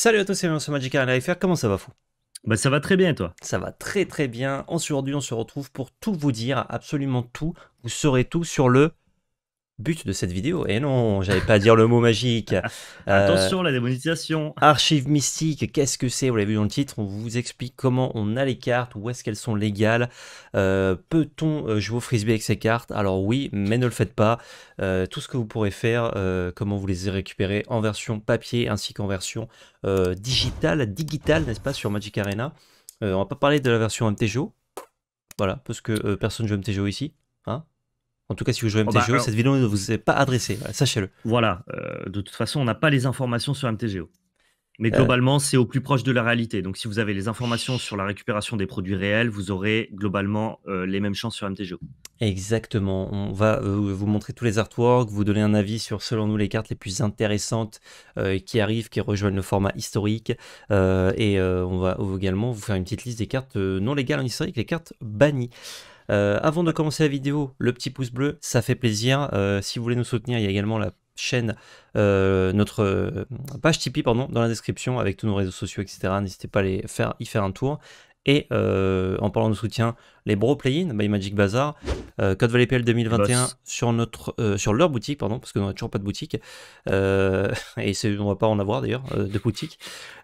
Salut à tous, c'est sur Magic Arena FR, comment ça va fou bah ça va très bien toi. Ça va très très bien. Aujourd'hui on se retrouve pour tout vous dire, absolument tout. Vous saurez tout sur le but de cette vidéo. Et eh non, j'avais pas dire le mot magique. Euh, Attention, la démonétisation. Archive mystique, qu'est-ce que c'est Vous l'avez vu dans le titre, on vous explique comment on a les cartes, où est-ce qu'elles sont légales. Euh, peut-on euh, jouer au frisbee avec ces cartes Alors oui, mais ne le faites pas. tout ce que vous pourrez faire, comment vous les récupérez en version papier ainsi qu'en version digitale, digitale, n'est-ce pas, sur Magic Arena. on va pas parler de la version MTGO. Voilà, parce que personne joue MTGO ici. En tout cas, si vous jouez à oh, MTGO, bah, cette vidéo ne vous est pas adressée, sachez-le. Voilà, euh, de toute façon, on n'a pas les informations sur MTGO. Mais euh. globalement, c'est au plus proche de la réalité. Donc, si vous avez les informations sur la récupération des produits réels, vous aurez globalement euh, les mêmes chances sur MTGO. Exactement. On va vous montrer tous les artworks, vous donner un avis sur, selon nous, les cartes les plus intéressantes qui arrivent, qui rejoignent le format historique. et on va également vous faire une petite liste des cartes non légales en historique, les cartes bannies. Euh, avant de commencer la vidéo, le petit pouce bleu, ça fait plaisir. Euh, si vous voulez nous soutenir, il y a également la chaîne, euh, notre page Tipeee, pardon, dans la description avec tous nos réseaux sociaux, etc. N'hésitez pas à les faire, y faire un tour. Et en parlant de soutien, les Bro Play-in by Magic Bazaar, Code Valley PL 2021 sur, notre, sur leur boutique, pardon, parce qu'on n'a toujours pas de boutique. et on ne va pas en avoir d'ailleurs, de boutique.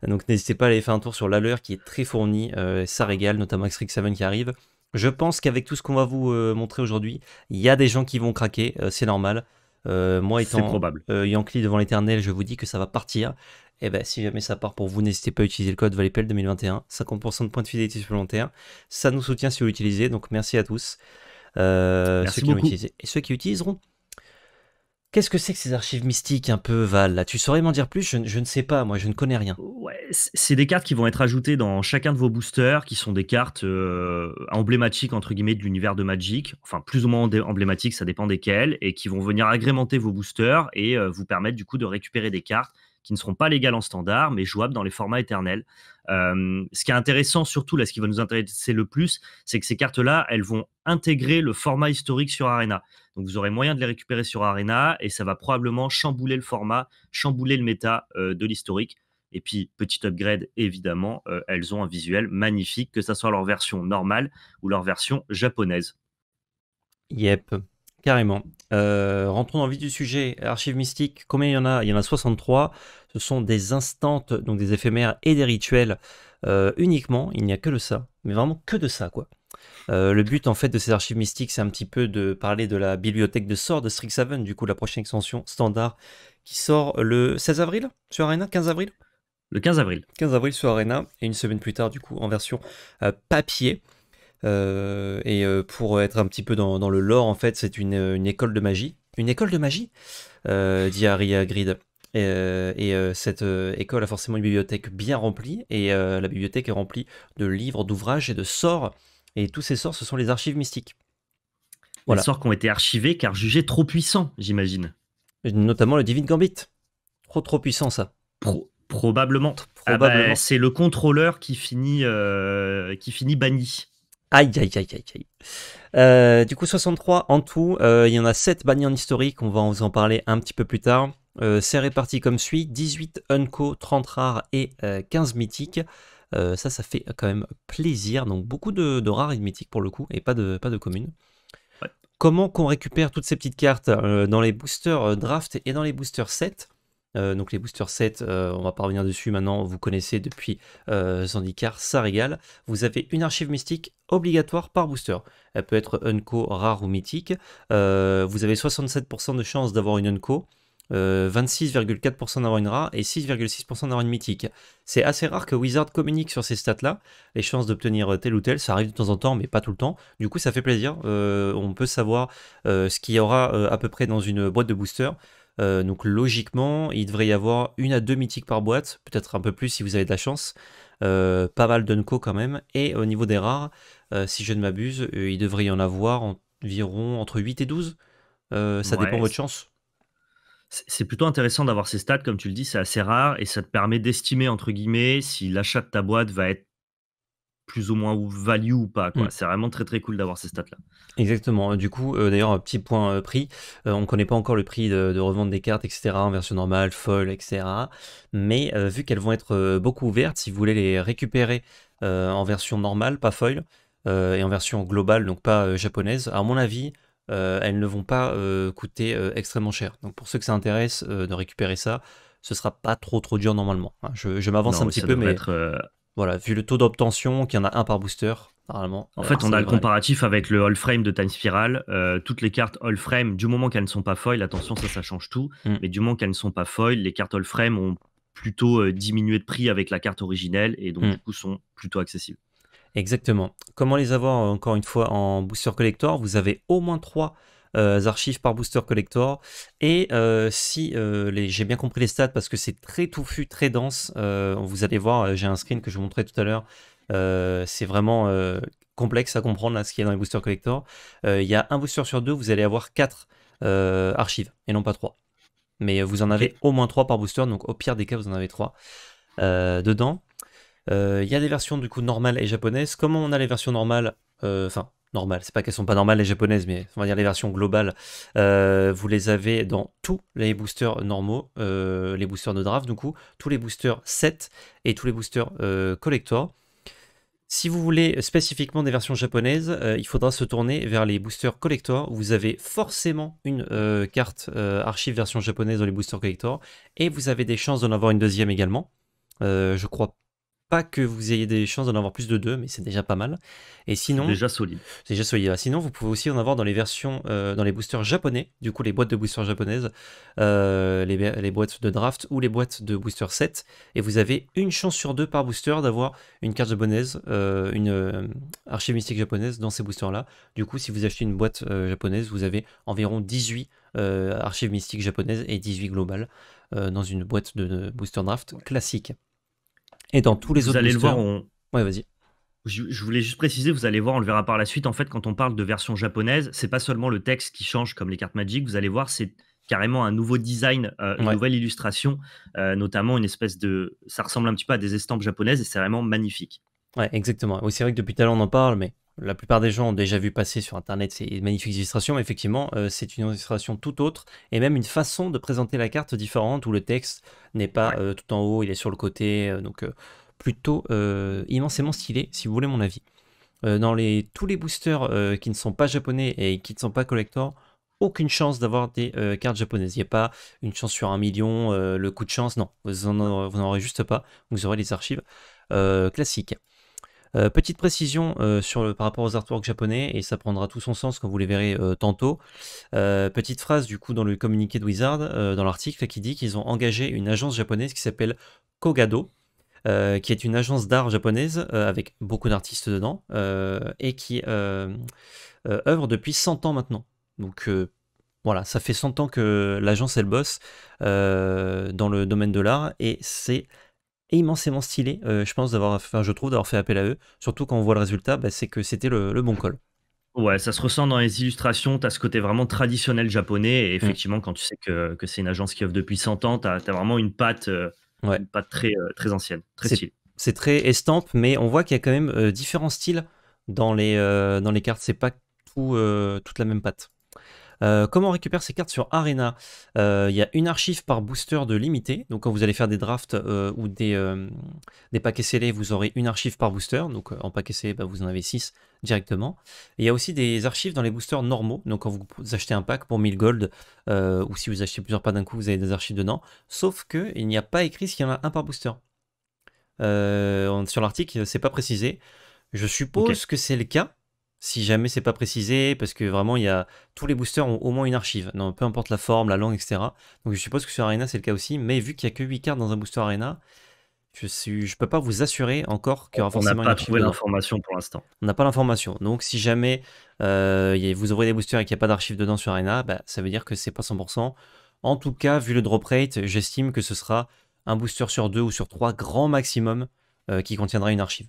Donc n'hésitez pas à aller faire un tour sur la leur qui est très fournie. ça régale, notamment x rig 7 qui arrive je pense qu'avec tout ce qu'on va vous euh, montrer aujourd'hui, il y a des gens qui vont craquer, euh, c'est normal. Euh, moi étant probable. Yankee devant l'éternel, je vous dis que ça va partir. Et eh bien si jamais ça part pour vous, n'hésitez pas à utiliser le code VALEPEL 2021, 50% de points de fidélité supplémentaires. Ça nous soutient si vous l'utilisez, donc merci à tous. ceux qui et ceux qui utiliseront. Qu'est-ce que c'est que ces archives mystiques un peu Val là Tu saurais m'en dire plus je, ne sais pas, moi je ne connais rien. Ouais, c'est des cartes qui vont être ajoutées dans chacun de vos boosters, qui sont des cartes euh, emblématiques entre guillemets de l'univers de Magic, enfin plus ou moins emblématiques, ça dépend desquelles, et qui vont venir agrémenter vos boosters et euh, vous permettre du coup de récupérer des cartes qui ne seront pas légales en standard, mais jouables dans les formats éternels. Euh, ce qui est intéressant surtout, là, ce qui va nous intéresser le plus, c'est que ces cartes-là, elles vont intégrer le format historique sur Arena. Donc vous aurez moyen de les récupérer sur Arena et ça va probablement chambouler le format, chambouler le méta euh, de l'historique. Et puis, petit upgrade, évidemment, euh, elles ont un visuel magnifique, que ce soit leur version normale ou leur version japonaise. Yep, carrément. rentrons dans le vif du sujet. Archives mystiques, combien il y en a Il y en a 63. Ce sont des instants, donc des éphémères et des rituels euh, uniquement. Il n'y a que de ça, mais vraiment que de ça, quoi. Euh, le but en fait de ces archives mystiques, c'est un petit peu de parler de la bibliothèque de sorts de Strixhaven, du coup la prochaine extension standard qui sort le 16 avril sur Arena, 15 avril Le 15 avril. 15 avril sur Arena, et une semaine plus tard du coup en version euh, papier. et pour être un petit peu dans, le lore, en fait, c'est une, école de magie. Une école de magie dit Harry Grid et euh, euh, cette euh, école a forcément une bibliothèque bien remplie, et la bibliothèque est remplie de livres, d'ouvrages et de sorts. Et tous ces sorts, ce sont les archives mystiques. Voilà. Les sorts qui ont été archivés car jugés trop puissants, j'imagine. Notamment le Divine Gambit. Trop trop puissant ça. probablement. Ah bah, probablement. c'est le contrôleur qui finit, qui finit banni. Aïe, aïe, aïe, aïe, aïe. du coup, 63 en tout. Il y en a 7 bannis en historique. On va vous en parler un petit peu plus tard. Euh, c'est réparti comme suit, 18 unco, 30 rares et 15 euh, mythiques. Euh, ça, ça fait quand même plaisir. Donc beaucoup de, rares et de mythiques pour le coup, et pas de, pas de communes. Comment qu'on récupère toutes ces petites cartes dans les boosters draft et dans les boosters set donc les boosters 7, on va pas revenir dessus maintenant, vous connaissez depuis Zandikar, ça régale. Vous avez une archive mystique obligatoire par booster. Elle peut être unco, rare ou mythique. vous avez 67% de chance d'avoir une unco. 26,4% euh, d'avoir une rare et 6,6% d'avoir une mythique. C'est assez rare que Wizard communique sur ces stats-là, les chances d'obtenir euh, tel ou tel, ça arrive de temps en temps, mais pas tout le temps. Du coup, ça fait plaisir, euh, on peut savoir ce qu'il y aura à peu près dans une boîte de booster. donc logiquement, il devrait y avoir une à deux mythiques par boîte, peut-être un peu plus si vous avez de la chance. pas mal d'unco quand même. Et au niveau des rares, si je ne m'abuse, il devrait y en avoir environ entre 8 et 12. ça dépend de votre chance c'est plutôt intéressant d'avoir ces stats, comme tu le dis, c'est assez rare et ça te permet d'estimer, entre guillemets, si l'achat de ta boîte va être plus ou moins value ou pas. Mmh. C'est vraiment très très cool d'avoir ces stats-là. Exactement. Du coup, euh, d'ailleurs un petit point euh, prix. Euh, on ne connaît pas encore le prix de, revendre revente des cartes, etc. en version normale, folle, etc. Mais vu qu'elles vont être beaucoup ouvertes, si vous voulez les récupérer en version normale, pas foil, et en version globale, donc pas japonaise, à mon avis, euh, elles ne vont pas euh, coûter euh, extrêmement cher. Donc pour ceux que ça intéresse de récupérer ça, ce sera pas trop trop dur normalement. Hein. Je, m'avance un petit peu, mais voilà, vu le taux d'obtention, qu'il y en a un par booster, normalement. En fait, on a le comparatif avec le all frame de Time Spiral. toutes les cartes all frame, du moment qu'elles ne sont pas foil, attention, ça, ça change tout. Mm. Mais du moment qu'elles ne sont pas foil, les cartes all frame ont plutôt diminué de prix avec la carte originelle et donc mm. du coup sont plutôt accessibles. Exactement. Comment les avoir euh, encore une fois en booster collector Vous avez au moins 3 euh, archives par booster collector. Et euh, si j'ai bien compris les stats, parce que c'est très touffu, très dense, vous allez voir, j'ai un screen que je vous montrais tout à l'heure. c'est vraiment complexe à comprendre là, ce qu'il y a dans les booster collector. Il y a un booster sur deux, vous allez avoir 4 archives et non pas 3. Mais vous en avez au moins 3 par booster, donc au pire des cas, vous en avez 3 dedans. Il euh, y a des versions du coup normales et japonaises. Comment on a les versions normales euh, Enfin, normales, c'est pas qu'elles sont pas normales les japonaises, mais on va dire les versions globales. Euh, vous les avez dans tous les boosters normaux, les boosters de draft du coup, tous les boosters 7 et tous les boosters collector. Si vous voulez spécifiquement des versions japonaises, il faudra se tourner vers les boosters collector. Vous avez forcément une carte archive version japonaise dans les boosters collector et vous avez des chances d'en avoir une deuxième également. je crois pas pas que vous ayez des chances d'en avoir plus de deux, mais c'est déjà pas mal. Et sinon, déjà solide. C'est déjà solide. Sinon, vous pouvez aussi en avoir dans les versions, euh, dans les boosters japonais, du coup les boîtes de boosters japonaises, euh, les, boîtes de draft ou les boîtes de booster 7. Et vous avez une chance sur deux par booster d'avoir une carte japonaise, euh, une archive mystique japonaise dans ces boosters-là. Du coup, si vous achetez une boîte japonaise, vous avez environ 18 archives mystiques japonaises et 18 globales dans une boîte de booster draft classique. Et dans tous les vous autres allez le voir, on... Ouais, vas-y. Je, voulais juste préciser, vous allez voir, on le verra par la suite. En fait, quand on parle de version japonaise, c'est pas seulement le texte qui change comme les cartes Magic. Vous allez voir, c'est carrément un nouveau design, euh, une nouvelle illustration, euh, notamment une espèce de. Ça ressemble un petit peu à des estampes japonaises et c'est vraiment magnifique. Ouais, exactement. Oui, c'est vrai que depuis tout à l'heure on en parle, mais la plupart des gens ont déjà vu passer sur Internet ces magnifiques illustrations, mais effectivement, euh, c'est une illustration tout autre, et même une façon de présenter la carte différente, où le texte n'est pas euh, tout en haut, il est sur le côté, euh, donc plutôt immensément stylé, si vous voulez mon avis. dans les, tous les boosters qui ne sont pas japonais et qui ne sont pas collector, aucune chance d'avoir des cartes japonaises. Il n'y a pas une chance sur un million, le coup de chance, non, vous n'en aurez, juste pas. Vous aurez les archives classiques. Euh, petite précision euh, sur le, par rapport aux artworks japonais, et ça prendra tout son sens quand vous les verrez euh, tantôt. petite phrase du coup dans le communiqué de Wizard, dans l'article, qui dit qu'ils ont engagé une agence japonaise qui s'appelle Kogado, qui est une agence d'art japonaise avec beaucoup d'artistes dedans et qui œuvre depuis 100 ans maintenant. Donc voilà, ça fait 100 ans que l'agence elle bosse dans le domaine de l'art et c'est immensément stylé, euh, je pense d'avoir, je trouve d'avoir fait appel à eux. Surtout quand on voit le résultat, bah, c'est que c'était le, bon col. Ouais, ça se ressent dans les illustrations, tu as ce côté vraiment traditionnel japonais, et mm. effectivement, quand tu sais que, c'est une agence qui offre depuis 100 ans, tu as, vraiment une patte, euh, une très, euh, très ancienne, très stylée. C'est très estampe, mais on voit qu'il y a quand même différents styles dans les, dans les cartes, c'est pas tout, toute la même patte. Euh, comment on récupère ces cartes sur Arena euh, Il y a une archive par booster de limité. Donc quand vous allez faire des drafts euh, ou des, des paquets scellés, vous aurez une archive par booster. Donc en paquet scellé, bah, vous en avez 6 directement. il y a aussi des archives dans les boosters normaux. Donc quand vous achetez un pack pour 1000 gold, ou si vous achetez plusieurs pas d'un coup, vous avez des archives dedans. Sauf qu'il n'y a pas écrit s'il y en a un par booster. sur l'article, c'est pas précisé. Je suppose que c'est le cas, si jamais c'est pas précisé, parce que vraiment, y a tous les boosters ont au moins une archive, non, peu importe la forme, la langue, etc. Donc je suppose que sur Arena c'est le cas aussi, mais vu qu'il y a que 8 cartes dans un booster Arena, je ne peux pas vous assurer encore qu'il y une archive. On n'a pas trouvé l'information pour l'instant. On n'a pas l'information. Donc si jamais euh, vous ouvrez des boosters et qu'il n'y a pas d'archive dedans sur Arena, bah, ça veut dire que c'est pas 100%. En tout cas, vu le drop rate, j'estime que ce sera un booster sur 2 ou sur 3, grand maximum, euh, qui contiendra une archive.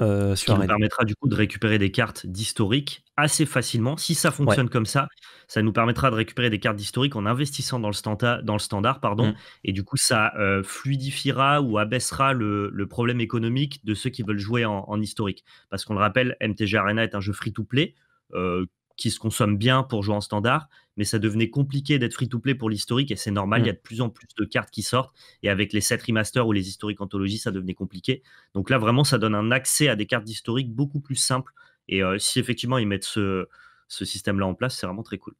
Euh, qui nous permettra du coup de récupérer des cartes d'historique assez facilement. Si ça fonctionne comme ça, ça nous permettra de récupérer des cartes d'historique en investissant dans le, standard. Pardon, mm. Et du coup, ça euh, fluidifiera ou abaissera le, problème économique de ceux qui veulent jouer en, historique. Parce qu'on le rappelle, MTG Arena est un jeu free-to-play euh, qui se consomme bien pour jouer en standard, mais ça devenait compliqué d'être free-to-play pour l'historique, et c'est normal, il y a mmh. de plus en plus de cartes qui sortent, et avec les 7 remasters ou les historiques anthologies, ça devenait compliqué. Donc là, vraiment, ça donne un accès à des cartes d'historique beaucoup plus simples, et euh, si effectivement ils mettent ce, système-là en place, c'est vraiment très cool.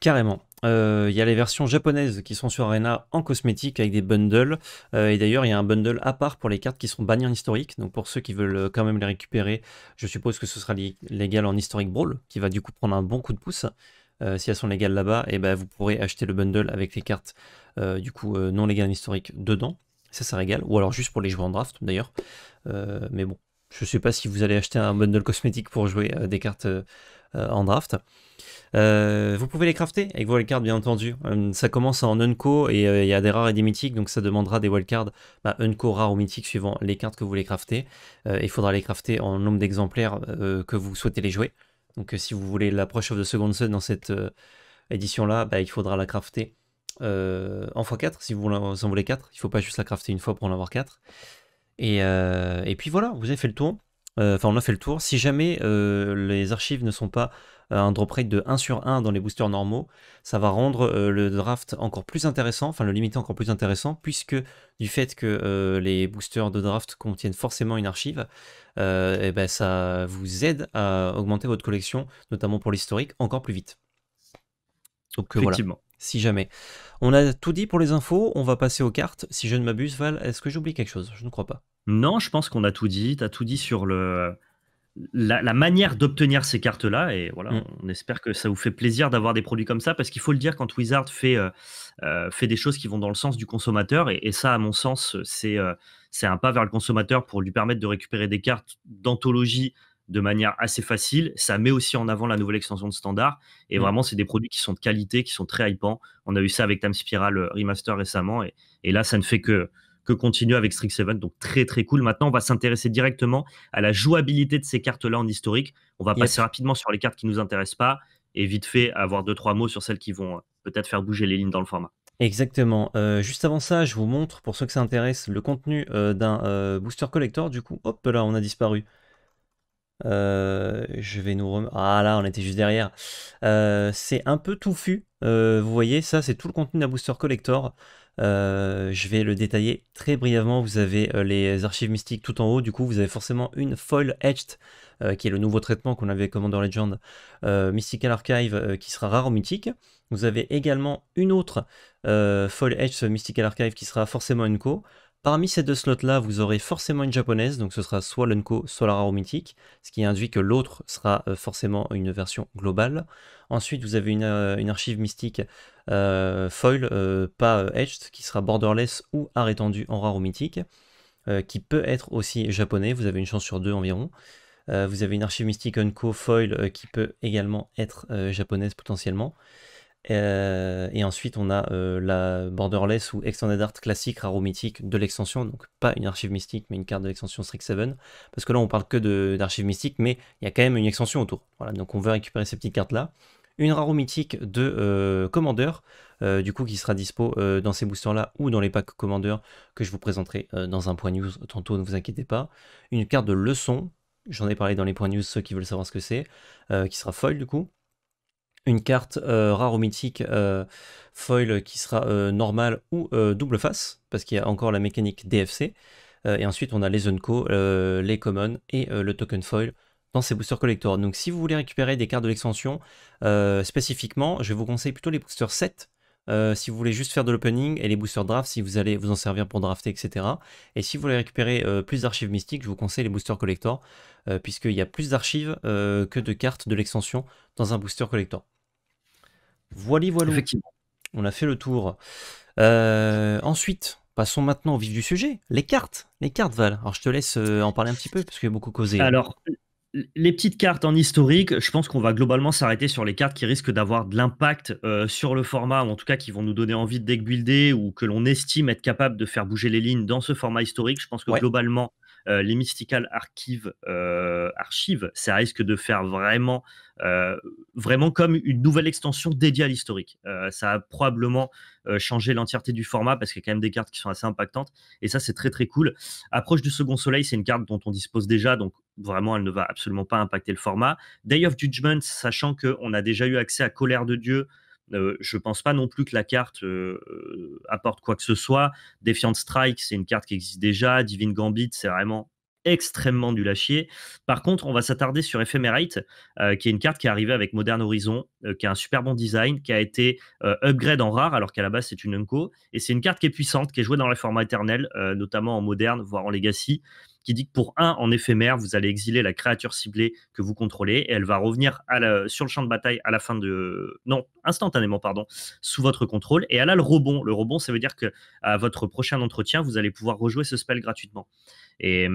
Carrément. Euh, il y a les versions japonaises qui sont sur Arena en cosmétique avec des bundles. Euh, et d'ailleurs, il y a un bundle à part pour les cartes qui sont bannies en historique. Donc pour ceux qui veulent quand même les récupérer, je suppose que ce sera légal en historique brawl, qui va du coup prendre un bon coup de pouce. Euh, si elles sont légales là-bas, et eh ben vous pourrez acheter le bundle avec les cartes euh, du coup euh, non légales historiques dedans. Ça, ça régale. Ou alors juste pour les jouer en draft d'ailleurs. mais bon, je ne sais pas si vous allez acheter un bundle cosmétique pour jouer des cartes en draft. vous pouvez les crafter avec vos wildcards, bien entendu. ça commence en Unco et il y a des rares et des mythiques, donc ça demandera des wildcards bah, Unco, rares ou mythiques suivant les cartes que vous voulez crafter. il faudra les crafter en nombre d'exemplaires que vous souhaitez les jouer. Donc euh, si vous voulez l'approche of de Second Sun dans cette euh, édition-là, bah, il faudra la crafter euh, en x4. Si vous en voulez 4, il ne faut pas juste la crafter une fois pour en avoir 4. et puis voilà, vous avez fait le tour. Euh, enfin, on a fait le tour. Si jamais euh, les archives ne sont pas euh, un drop rate de 1 sur 1 dans les boosters normaux, ça va rendre le draft encore plus intéressant, enfin le limiter encore plus intéressant, puisque du fait que les boosters de draft contiennent forcément une archive, et eh ben ça vous aide à augmenter votre collection, notamment pour l'historique, encore plus vite. Donc Effectivement. si jamais. On a tout dit pour les infos, on va passer aux cartes. Si je ne m'abuse, Val, est-ce que j'oublie quelque chose Je ne crois pas. Non, je pense qu'on a tout dit. Tu as tout dit sur le, la, manière d'obtenir ces cartes-là. Et voilà, mm. on espère que ça vous fait plaisir d'avoir des produits comme ça. Parce qu'il faut le dire, quand Wizard fait, euh, euh, fait des choses qui vont dans le sens du consommateur, et, ça, à mon sens, euh, c'est un pas vers le consommateur pour lui permettre de récupérer des cartes d'anthologie de manière assez facile. Ça met aussi en avant la nouvelle extension de standard. Et mm. vraiment, c'est des produits qui sont de qualité, qui sont très hypants. On a eu ça avec Time Spiral Remaster récemment. et là, ça ne fait que, que continue avec Seven, Donc très très cool. Maintenant, on va s'intéresser directement à la jouabilité de ces cartes-là en historique. On va passer rapidement sur les cartes qui nous intéressent pas et vite fait avoir deux trois mots sur celles qui vont euh, peut-être faire bouger les lignes dans le format. Exactement. Euh, juste avant ça, je vous montre, pour ceux que ça intéresse, le contenu euh, d'un booster collector. Du coup, hop là, on a disparu. je vais nous remettre Ah là, on était juste derrière. c'est un peu touffu. vous voyez, ça, c'est tout le contenu d'un booster collector. Euh, je vais le détailler très brièvement. Vous avez euh, les archives mystiques tout en haut. Du coup, vous avez forcément une foil edged euh, qui est le nouveau traitement qu'on avait avec Commander Legend, Mystical Archive, qui sera rare au mythique. Vous avez également une autre foil edged Mystical Archive qui sera forcément une co. Parmi ces deux slots-là, vous aurez forcément une japonaise, donc ce sera soit l'unco, soit la Raro Mythique, ce qui induit que l'autre sera euh, forcément une version globale. Ensuite, vous avez une, euh, archive mystique euh, foil, pas edged, qui sera borderless ou art étendu en Raro Mythique, qui peut être aussi japonais, vous avez une chance sur deux environ. vous avez une archive mystique Unko foil qui peut également être japonaise potentiellement. Euh, et ensuite, on a euh, la borderless ou extended art classique raro mythique de l'extension, donc pas une archive mystique, mais une carte de l'extension Strict 7. Parce que là, on parle que d'Archive Mystique mais il y a quand même une extension autour. Voilà, donc on veut récupérer ces petites cartes-là. Une raro mythique de euh, commandeur, euh, du coup, qui sera dispo dans ces boosters-là ou dans les packs Commander que je vous présenterai dans un point news tantôt, ne vous inquiétez pas. Une carte de leçon, j'en ai parlé dans les points news, ceux qui veulent savoir ce que c'est, qui sera foil du coup une carte euh, rare ou mythique euh, foil qui sera euh, normal normale ou double face, parce qu'il y a encore la mécanique DFC. et ensuite, on a les Unco, les Common et le token foil dans ces boosters collector. Donc, si vous voulez récupérer des cartes de l'extension spécifiquement, je vous conseille plutôt les boosters 7. si vous voulez juste faire de l'opening et les boosters draft, si vous allez vous en servir pour drafter, etc. Et si vous voulez récupérer plus d'archives mystiques, je vous conseille les boosters collector, puisqu'il y a plus d'archives que de cartes de l'extension dans un booster collector. Voilà, voilou. On a fait le tour. Euh, ensuite, passons maintenant au vif du sujet. Les cartes. Les cartes, Val. Alors, je te laisse euh, en parler un petit peu, parce qu'il y a beaucoup causé. Alors, les petites cartes en historique, je pense qu'on va globalement s'arrêter sur les cartes qui risquent d'avoir de l'impact euh, sur le format, ou en tout cas qui vont nous donner envie de deck ou que l'on estime être capable de faire bouger les lignes dans ce format historique. Je pense que globalement, euh, les Mystical Archives, euh, ça risque de faire vraiment, euh, vraiment comme une nouvelle extension dédiée à l'historique. ça a probablement changé l'entièreté du format parce qu'il y a quand même des cartes qui sont assez impactantes. Et ça, c'est très très cool. Approche du Second Soleil, c'est une carte dont on dispose déjà, donc vraiment, elle ne va absolument pas impacter le format. Day of Judgment, sachant qu'on a déjà eu accès à Colère de Dieu. Euh, je ne pense pas non plus que la carte euh, euh, apporte quoi que ce soit. Defiant Strike, c'est une carte qui existe déjà. Divine Gambit, c'est vraiment extrêmement du lâchier Par contre, on va s'attarder sur Ephemerate, qui est une carte qui est arrivée avec Modern Horizon, qui a un super bon design, qui a été upgrade en rare, alors qu'à la base c'est une Unco. Et c'est une carte qui est puissante, qui est jouée dans les formats éternels, notamment en moderne, voire en legacy, qui dit que pour un, en éphémère, vous allez exiler la créature ciblée que vous contrôlez et elle va revenir sur le champ de bataille à la fin de. Non, instantanément, pardon, sous votre contrôle. Et elle a le rebond. Le rebond, ça veut dire que à votre prochain entretien, vous allez pouvoir rejouer ce spell gratuitement. Et.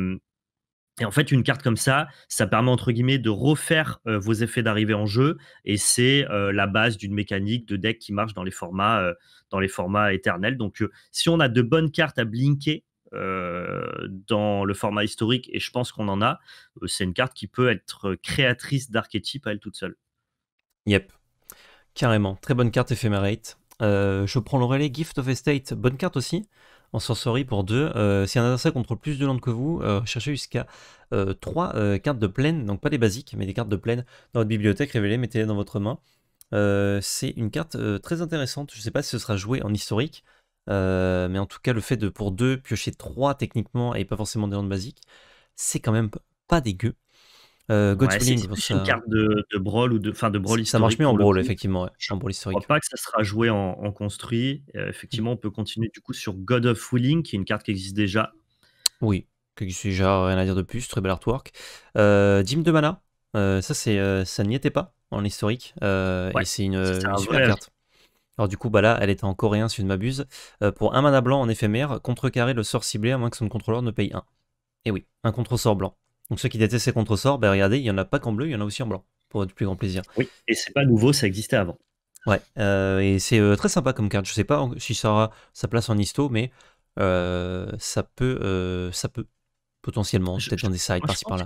en fait, une carte comme ça, ça permet entre guillemets de refaire euh, vos effets d'arrivée en jeu, et c'est euh, la base d'une mécanique de deck qui marche dans les formats, euh, dans les formats éternels. Donc, si on a de bonnes cartes à blinker euh, dans le format historique, et je pense qu'on en a, euh, c'est une carte qui peut être créatrice d'archétypes à elle toute seule. Yep, carrément. Très bonne carte Ephemerate. Euh, je prends le relais Gift of Estate, bonne carte aussi, en sorcerie pour deux. si un adversaire contrôle plus de landes que vous, cherchez jusqu'à trois cartes de plaine, donc pas des basiques, mais des cartes de plaine dans votre bibliothèque, révélez, mettez-les dans votre main. c'est une carte très intéressante, je ne sais pas si ce sera joué en historique, euh, mais en tout cas, le fait de pour deux piocher trois techniquement et pas forcément des landes basiques, c'est quand même pas dégueu. Euh, c'est une carte de, de, brawl ou de de Ça marche mieux en brawl effectivement, ouais. en crois pas que ça sera joué en, construit. Euh, mmh. effectivement, on peut continuer du coup sur God of Wheeling, qui est une carte qui existe déjà. Oui, qui existe déjà, rien à dire de plus, très bel artwork. Euh, de mana, euh, ça c'est ça n'y était pas en historique et c'est une, une super carte. Alors du coup, bah là, elle était en coréen si je ne m'abuse. Euh, pour un mana blanc en éphémère, contrecarrer le sort ciblé à moins que son contrôleur ne paye un. Et eh oui, un contre-sort blanc. Donc ceux qui détestent ces contre-sorts, bah, regardez, il y en a pas qu'en bleu, il y en a aussi en blanc, pour votre plus grand plaisir. Oui, et c'est pas nouveau, ça existait avant. Ouais, euh, et c'est euh, très sympa comme carte. Je sais pas si ça aura sa place en histo, mais ça peut, ça peut potentiellement, peut-être dans des sides par-ci par-là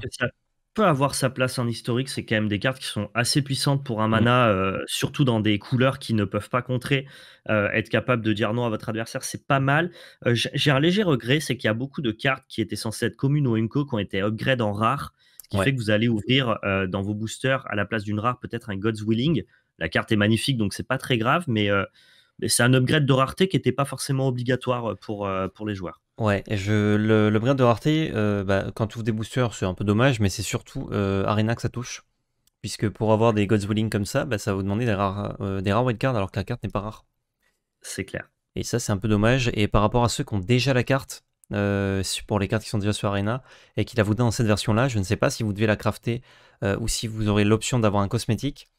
peut avoir sa place en historique. C'est quand même des cartes qui sont assez puissantes pour un mana, mm. euh, surtout dans des couleurs qui ne peuvent pas contrer. Euh, être capable de dire non à votre adversaire, c'est pas mal. Euh, j'ai un léger regret, c'est qu'il y a beaucoup de cartes qui étaient censées être communes au Unco qui ont été upgrade en rare, ce qui fait que vous allez ouvrir dans vos boosters à la place d'une rare peut-être un God's Willing. La carte est magnifique, donc c'est pas très grave, mais, c'est un upgrade de rareté qui n'était pas forcément obligatoire pour les joueurs. Ouais, je, le, brin de rareté, euh, bah, quand tu ouvres des boosters, c'est un peu dommage, mais c'est surtout euh, Arena que ça touche. Puisque pour avoir des God's Willing comme ça, bah, ça va vous demander des rares, white euh, des alors que la carte n'est pas rare. C'est clair. Et ça, c'est un peu dommage. Et par rapport à ceux qui ont déjà la carte, pour les cartes qui sont déjà sur Arena, et qui la vous dans cette version-là, je ne sais pas si vous devez la crafter ou si vous aurez l'option d'avoir un cosmétique.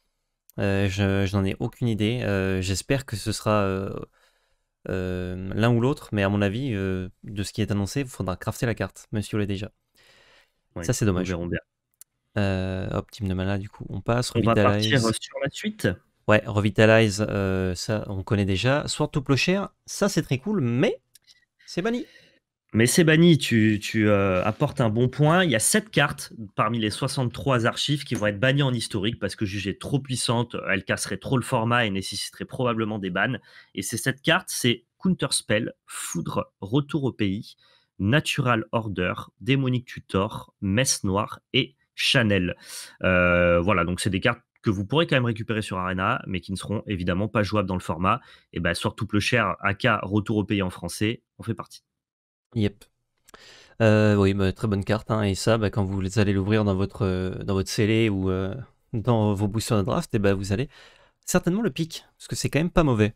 je n'en ai aucune idée. J'espère que ce sera euh, l'un ou l'autre, mais à mon avis, euh, de ce qui est annoncé, il faudra crafter la carte, Monsieur si l'est déjà. ça, c'est dommage. Euh, hop, Team de Mana, du coup, on passe. On va partir sur la suite. Ouais, Revitalize, ça, on connaît déjà. Sword to plosher, ça, c'est très cool, mais c'est banni. Mais c'est banni, tu, euh, apportes un bon point. Il y a 7 cartes parmi les 63 archives qui vont être bannies en historique parce que jugées trop puissantes, elles casseraient trop le format et nécessiteraient probablement des bannes. Et ces 7 cartes, c'est Counterspell, Foudre, Retour au pays, Natural Order, Démonique Tutor, Messe Noire et Chanel. Euh, voilà, donc c'est des cartes que vous pourrez quand même récupérer sur Arena, mais qui ne seront évidemment pas jouables dans le format. Et bien, bah, surtout plus cher, AK Retour au pays en français, on fait partie. Yep. Euh, oui, très bonne carte. Hein. Et ça, bah, quand vous allez l'ouvrir dans votre, euh, dans votre scellé ou euh, dans vos booster de draft, et eh bah, ben, vous allez certainement le pic, parce que c'est quand même pas mauvais.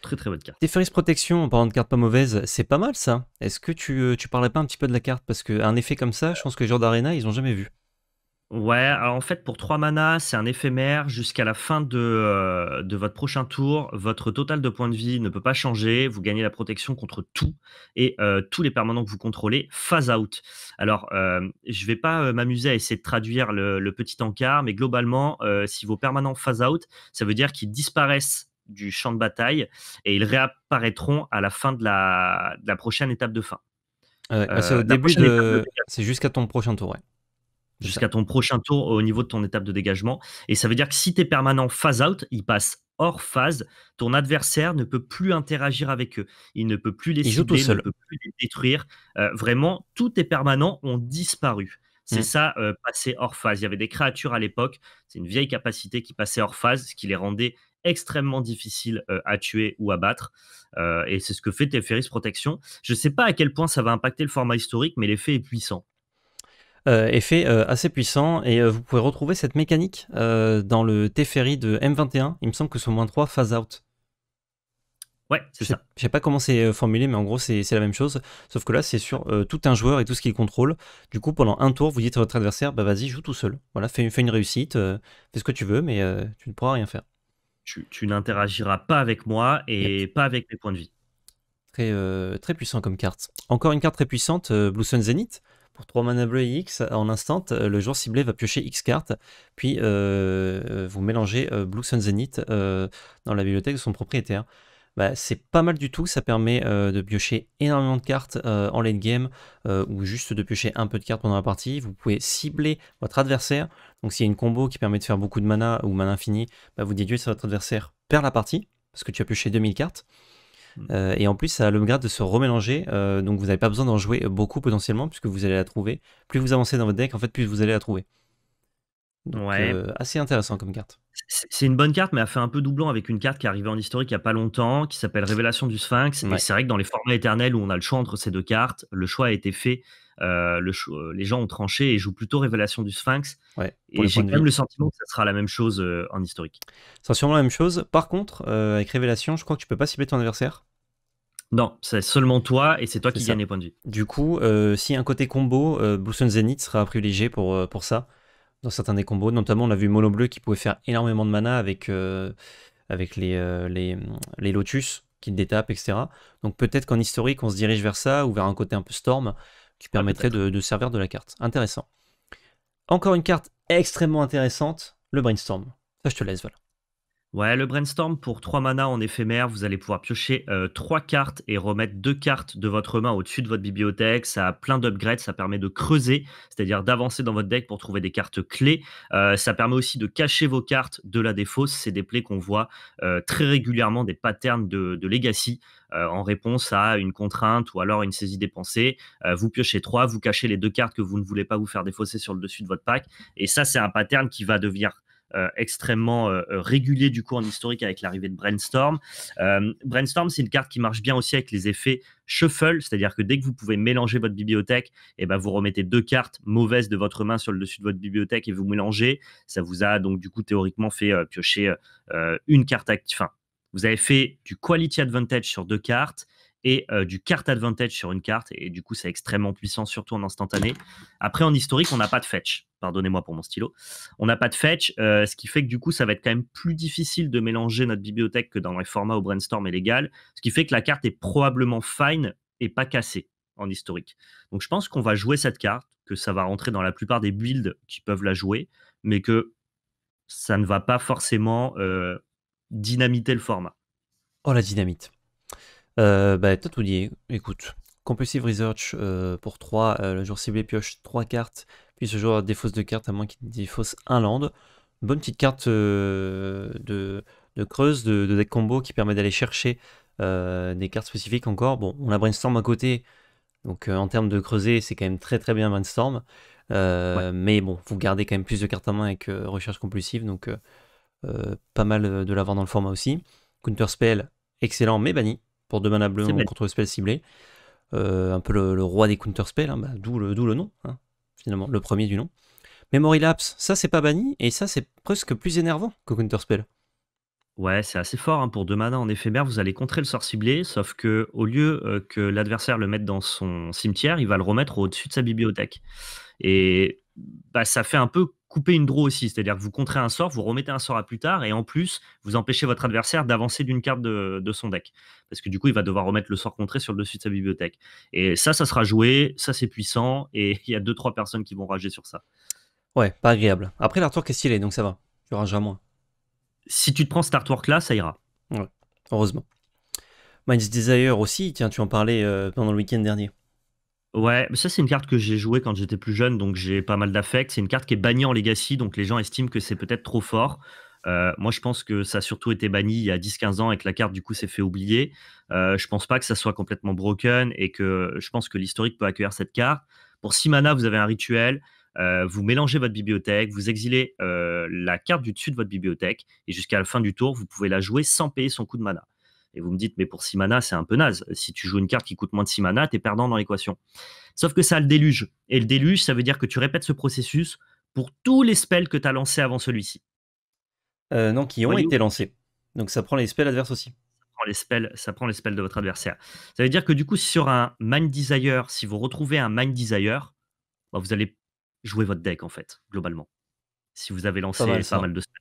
Très très bonne carte. Teferi's Protection, en parlant de carte pas mauvaise, c'est pas mal ça. Est-ce que tu, tu parlais pas un petit peu de la carte Parce qu'un effet comme ça, je pense que les joueurs d'Arena, ils ont jamais vu. Ouais, alors en fait, pour 3 manas, c'est un éphémère. Jusqu'à la fin de, euh, de votre prochain tour, votre total de points de vie ne peut pas changer. Vous gagnez la protection contre tout et euh, tous les permanents que vous contrôlez, phase out. Alors, euh, je ne vais pas m'amuser à essayer de traduire le, petit encart, mais globalement, si vos permanents phase out, ça veut dire qu'ils disparaissent du champ de bataille et ils réapparaîtront à la fin de la, prochaine étape de fin. Bah, c'est au début de. C'est jusqu'à ton prochain tour, ouais jusqu'à ton prochain tour au niveau de ton étape de dégagement. Et ça veut dire que si tu es permanent phase out, il passe hors phase, ton adversaire ne peut plus interagir avec eux. Il ne peut plus les cibler, il ne peut plus les détruire. Euh, vraiment, tous tes permanents ont disparu. C'est mmh. ça, euh, passer hors phase. Il y avait des créatures à l'époque, c'est une vieille capacité qui passait hors phase, ce qui les rendait extrêmement difficiles euh, à tuer ou à battre. et c'est ce que fait Teferi's Protection. Je ne sais pas à quel point ça va impacter le format historique, mais l'effet est puissant effet euh, euh, assez puissant et euh, vous pouvez retrouver cette mécanique dans le Teferi de M21. Il me semble que ce au moins 3 phase out. Ouais, c'est ça. Je sais pas comment c'est formulé, mais en gros, c'est la même chose. Sauf que là, c'est sur tout un joueur et tout ce qu'il contrôle. Du coup, pendant un tour, vous dites à votre adversaire bah vas-y, joue tout seul. Voilà, fais, fais une réussite, fais ce que tu veux, mais tu ne pourras rien faire. Tu, n'interagiras pas avec moi et pas avec mes points de vie. Très, très puissant comme carte. Encore une carte très puissante, Blue Sun Zenith pour 3 mana bleu X, en instant, euh, le joueur ciblé va piocher X cartes, puis euh, euh, vous mélangez Blue Sun Zenith dans la bibliothèque de son propriétaire. Bah, c'est pas mal du tout, ça permet de piocher énormément de cartes en late game ou juste de piocher un peu de cartes pendant la partie. Vous pouvez cibler votre adversaire, donc s'il y a une combo qui permet de faire beaucoup de mana ou mana infini, bah, vous déduisez sur votre adversaire, perd la partie parce que tu as pioché 2000 cartes. Mm. Euh, et en plus, ça a le grade de se remélanger, euh, donc vous n'avez pas besoin d'en jouer beaucoup potentiellement, puisque vous allez la trouver. Plus vous avancez dans votre deck, en fait, plus vous allez la trouver. Donc, ouais. Euh, assez intéressant comme carte. C'est une bonne carte, mais elle fait un peu doublant avec une carte qui est arrivée en historique il n'y a pas longtemps, qui s'appelle Révélation du Sphinx. Et c'est vrai que dans les formats éternels où on a le choix entre ces deux cartes, le choix a été fait euh, le euh, les gens ont tranché et jouent plutôt Révélation du Sphinx. et j'ai quand même le sentiment que ça sera la même chose euh, en historique. C'est sûrement la même chose. Par contre, avec Révélation, je crois que tu peux pas cibler ton adversaire. Non, c'est seulement toi et c'est toi qui gagne les points de vie. Du coup, si un côté combo, Blue Sun Zenith sera privilégié pour, pour ça, dans certains des combos. Notamment, on a vu Mono Bleu qui pouvait faire énormément de mana avec, avec les, les, Lotus qui détapent, etc. Donc peut-être qu'en historique, on se dirige vers ça ou vers un côté un peu Storm qui permettrait ah, de, servir de la carte. Intéressant. Encore une carte extrêmement intéressante, le brainstorm. Ça, je te laisse, voilà. Ouais, le brainstorm pour 3 manas en éphémère, vous allez pouvoir piocher 3 euh, cartes et remettre 2 cartes de votre main au-dessus de votre bibliothèque. Ça a plein d'upgrades, ça permet de creuser, c'est-à-dire d'avancer dans votre deck pour trouver des cartes clés. Euh, ça permet aussi de cacher vos cartes de la défausse. C'est des plays qu'on voit euh, très régulièrement, des patterns de, legacy. en réponse à une contrainte ou alors une saisie dépensée, vous piochez 3, vous cachez les deux cartes que vous ne voulez pas vous faire défausser sur le dessus de votre pack. Et ça, c'est un pattern qui va devenir euh, extrêmement euh, euh, régulier du coup en historique avec l'arrivée de Brainstorm. Brainstorm, c'est une carte qui marche bien aussi avec les effets shuffle, c'est-à-dire que dès que vous pouvez mélanger votre bibliothèque, et eh ben vous remettez deux cartes mauvaises de votre main sur le dessus de votre bibliothèque et vous mélangez. Ça vous a donc du coup théoriquement fait piocher une carte active. Enfin, vous avez fait du quality advantage sur deux cartes et euh, du carte advantage sur une carte. Et, du coup, c'est extrêmement puissant, surtout en instantané. Après, en historique, on n'a pas de fetch. Pardonnez-moi pour mon stylo. On n'a pas de fetch, euh, ce qui fait que du coup, ça va être quand même plus difficile de mélanger notre bibliothèque que dans les formats où brainstorm est légal. Ce qui fait que la carte est probablement fine et pas cassée en historique. Donc, je pense qu'on va jouer cette carte, que ça va rentrer dans la plupart des builds qui peuvent la jouer, mais que ça ne va pas forcément euh, dynamiter le format. Oh la dynamite euh, bah, t'as tout dit. Écoute, Compulsive Research euh, pour 3, euh, le joueur ciblé pioche 3 cartes, puis ce joueur défausse 2 cartes à moins qu'il défausse un land. Bonne petite carte de, creuse, de, de, deck combo qui permet d'aller chercher des cartes spécifiques encore. Bon, on a Brainstorm à côté, donc en termes de creuser, c'est quand même très très bien Brainstorm. Mais bon, vous gardez quand même plus de cartes à main avec Recherche Compulsive, donc pas mal de l'avoir dans le format aussi. counter spell, excellent mais banni pour deux mana bleu contre-spell ciblé. Euh, un peu le, roi des counterspells, hein, bah, d'où le, nom, hein, finalement, le premier du nom. Memory Lapse, ça c'est pas banni, et ça c'est presque plus énervant que spell Ouais, c'est assez fort hein, pour deux mana en éphémère. Vous allez contrer le sort ciblé, sauf que au lieu euh, que l'adversaire le mette dans son cimetière, il va le remettre au-dessus de sa bibliothèque. Et bah, ça fait un peu couper une draw aussi, c'est-à-dire que vous contrez un sort, vous remettez un sort à plus tard, et en plus, vous empêchez votre adversaire d'avancer d'une carte de, son deck. Parce que du coup, il va devoir remettre le sort contré sur le dessus de sa bibliothèque. Et ça, ça sera joué, ça c'est puissant, et il y a 2-3 personnes qui vont rager sur ça. Ouais, pas agréable. Après, l'artwork est stylé, donc ça va. Tu rageras moins. Si tu te prends cet artwork-là, ça ira. Ouais, heureusement. Mind's Desire aussi, tiens, tu en parlais euh, pendant le week-end dernier. Ouais, ça c'est une carte que j'ai jouée quand j'étais plus jeune, donc j'ai pas mal d'affect. C'est une carte qui est bannie en Legacy, donc les gens estiment que c'est peut-être trop fort. Euh, moi, je pense que ça a surtout été banni il y a 10-15 ans et que la carte, du coup, s'est fait oublier. Euh, je pense pas que ça soit complètement broken et que je pense que l'historique peut accueillir cette carte. Pour 6 mana, vous avez un rituel. Euh, vous mélangez votre bibliothèque, vous exilez la carte du dessus de votre bibliothèque et jusqu'à la fin du tour, vous pouvez la jouer sans payer son coût de mana. Et vous me dites, mais pour 6 c'est un peu naze. Si tu joues une carte qui coûte moins de 6 manas, tu es perdant dans l'équation. Sauf que ça a le déluge. Et le déluge, ça veut dire que tu répètes ce processus pour tous les spells que tu as lancés avant celui-ci. Euh, non, qui ont été lancés. Donc ça prend les spells adverses aussi. Ça prend, les spells, ça prend les spells de votre adversaire. Ça veut dire que du coup, sur un Mind Desire, si vous retrouvez un Mind Desire, bah, vous allez jouer votre deck en fait, globalement. Si vous avez lancé pas mal de spells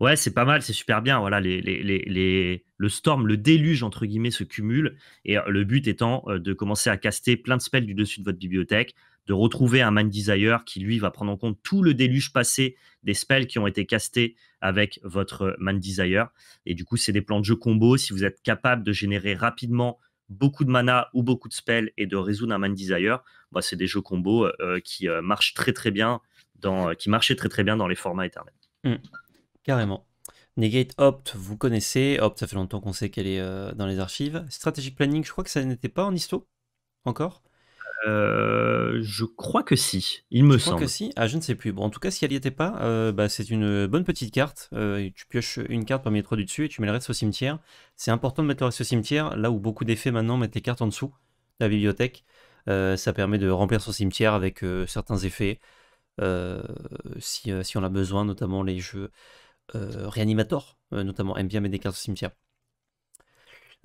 Ouais, c'est pas mal, c'est super bien. Voilà, le storm, le déluge entre guillemets se cumule et euh, le but étant euh, de commencer à caster plein de spells du dessus de votre bibliothèque, de retrouver un man desire qui lui va prendre en compte tout le déluge passé des spells qui ont été castés avec votre euh, man desire et du coup, c'est des plans de jeu combo si vous êtes capable de générer rapidement beaucoup de mana ou beaucoup de spells et de résoudre un man desire, bah, c'est des jeux combo qui marchent très très bien dans qui marchaient très très bien dans les formats éternels. Mmh. Carrément. Negate Opt, vous connaissez. Opt, ça fait longtemps qu'on sait qu'elle est euh, dans les archives. Strategic Planning, je crois que ça n'était pas en histo encore. Euh, je crois que si, il me semble. Je crois que si, ah je ne sais plus. Bon, en tout cas, si elle n'y était pas, euh, bah, c'est une bonne petite carte. tu pioches une carte parmi les trois du dessus et tu mets le reste au cimetière. C'est important de mettre le reste au cimetière, là où beaucoup d'effets maintenant mettent les cartes en dessous la bibliothèque. ça permet de remplir son cimetière avec certains effets, si, si, on a besoin, notamment les jeux, euh, Réanimator, euh, notamment, aime bien mettre des cartes au cimetière.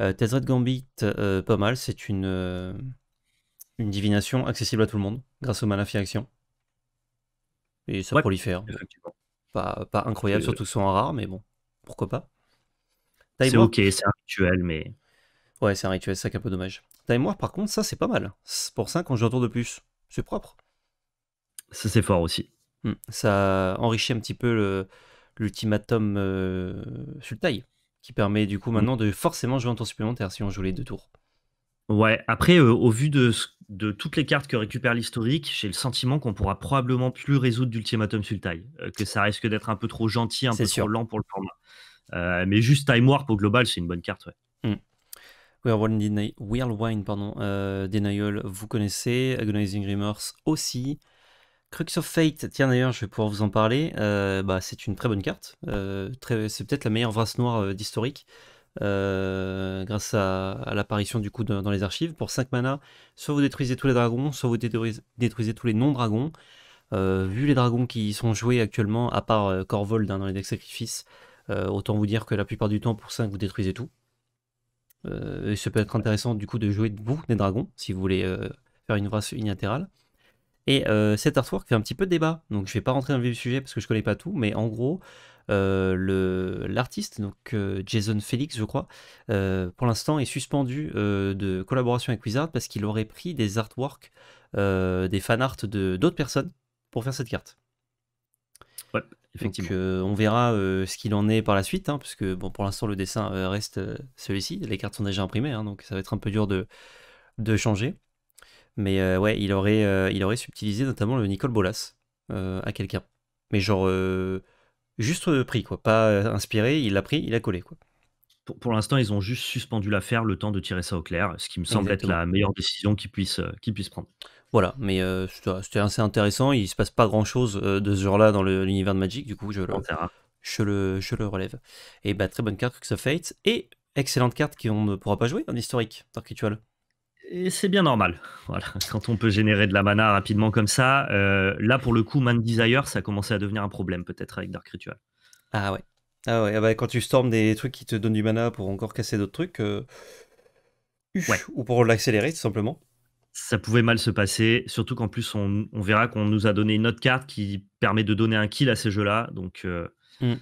Euh, Gambit, euh, pas mal, c'est une, une divination accessible à tout le monde grâce au Malafia Action. Et ça ouais, prolifère. Pas, pas, incroyable, surtout que ce en rare, mais bon, pourquoi pas. C'est ok, c'est un rituel, mais. Ouais, c'est un rituel, c'est ça qui un peu dommage. Time War, par contre, ça c'est pas mal. Pour ça quand joue un de plus, c'est propre. Ça c'est fort aussi. Hmm. Ça enrichit un petit peu le, l'ultimatum euh, Sultai, qui permet du coup mm. maintenant de forcément jouer en tour supplémentaire si on joue les deux tours. Ouais, après, euh, au vu de, de, toutes les cartes que récupère l'historique, j'ai le sentiment qu'on pourra probablement plus résoudre d'ultimatum Sultai, euh, que ça risque d'être un peu trop gentil, un peu trop lent pour le format. mais juste Time Warp au global, c'est une bonne carte, ouais. Mm. Whirlwind, Denial, vous connaissez, Agonizing Remorse aussi. Crux of Fate, tiens d'ailleurs, je vais pouvoir vous en parler. Euh, bah, c'est une très bonne carte. Euh, c'est peut-être la meilleure race noire euh, d'historique. grâce à, l'apparition du coup dans les archives. Pour 5 mana, soit vous détruisez tous les dragons, soit vous détruisez, tous les non-dragons. vu les dragons qui sont joués actuellement, à part Corvold hein, dans les decks sacrifices, autant vous dire que la plupart du temps, pour 5, vous détruisez tout. et ça peut être intéressant du coup de jouer debout des dragons, si vous voulez faire une race unilatérale. Et euh, cet artwork fait un petit peu de débat. Donc je ne vais pas rentrer dans le vif du sujet parce que je ne connais pas tout, mais en gros, euh, l'artiste, donc euh, Jason Felix, je crois, pour l'instant est suspendu de collaboration avec Wizard parce qu'il aurait pris des artworks, des fanarts de d'autres personnes pour faire cette carte. Ouais, effectivement. on verra ce qu'il en est par la suite, hein, puisque bon, pour l'instant le dessin reste celui-ci. Les cartes sont déjà imprimées, hein, donc ça va être un peu dur de, de changer. Mais euh, ouais, il aurait, euh, il aurait subtilisé notamment le Nicole Bolas euh, à quelqu'un. Mais genre, juste pris, quoi. Pas inspiré, il l'a pris, il a collé, quoi. Pour, l'instant, ils ont juste suspendu l'affaire le temps de tirer ça au clair, ce qui me semble être la meilleure décision qu'ils puissent, prendre. Voilà, mais c'était assez intéressant. Il ne se passe pas grand chose de ce genre-là dans l'univers de Magic, du coup, je le, je le, relève. Et bah, très bonne carte, que of Fate. Et excellente carte qu'on ne pourra pas jouer en historique, Dark et c'est bien normal. Voilà. Quand on peut générer de la mana rapidement comme ça, euh, là pour le coup, Man Desire, ça a commencé à devenir un problème peut-être avec Dark Ritual. Ah ouais. Ah ouais, ah bah, quand tu stormes des trucs qui te donnent du mana pour encore casser d'autres trucs, euh, ou pour l'accélérer tout simplement. Ça pouvait mal se passer, surtout qu'en plus on, verra qu'on nous a donné une autre carte qui permet de donner un kill à ces jeux-là, donc euh, mm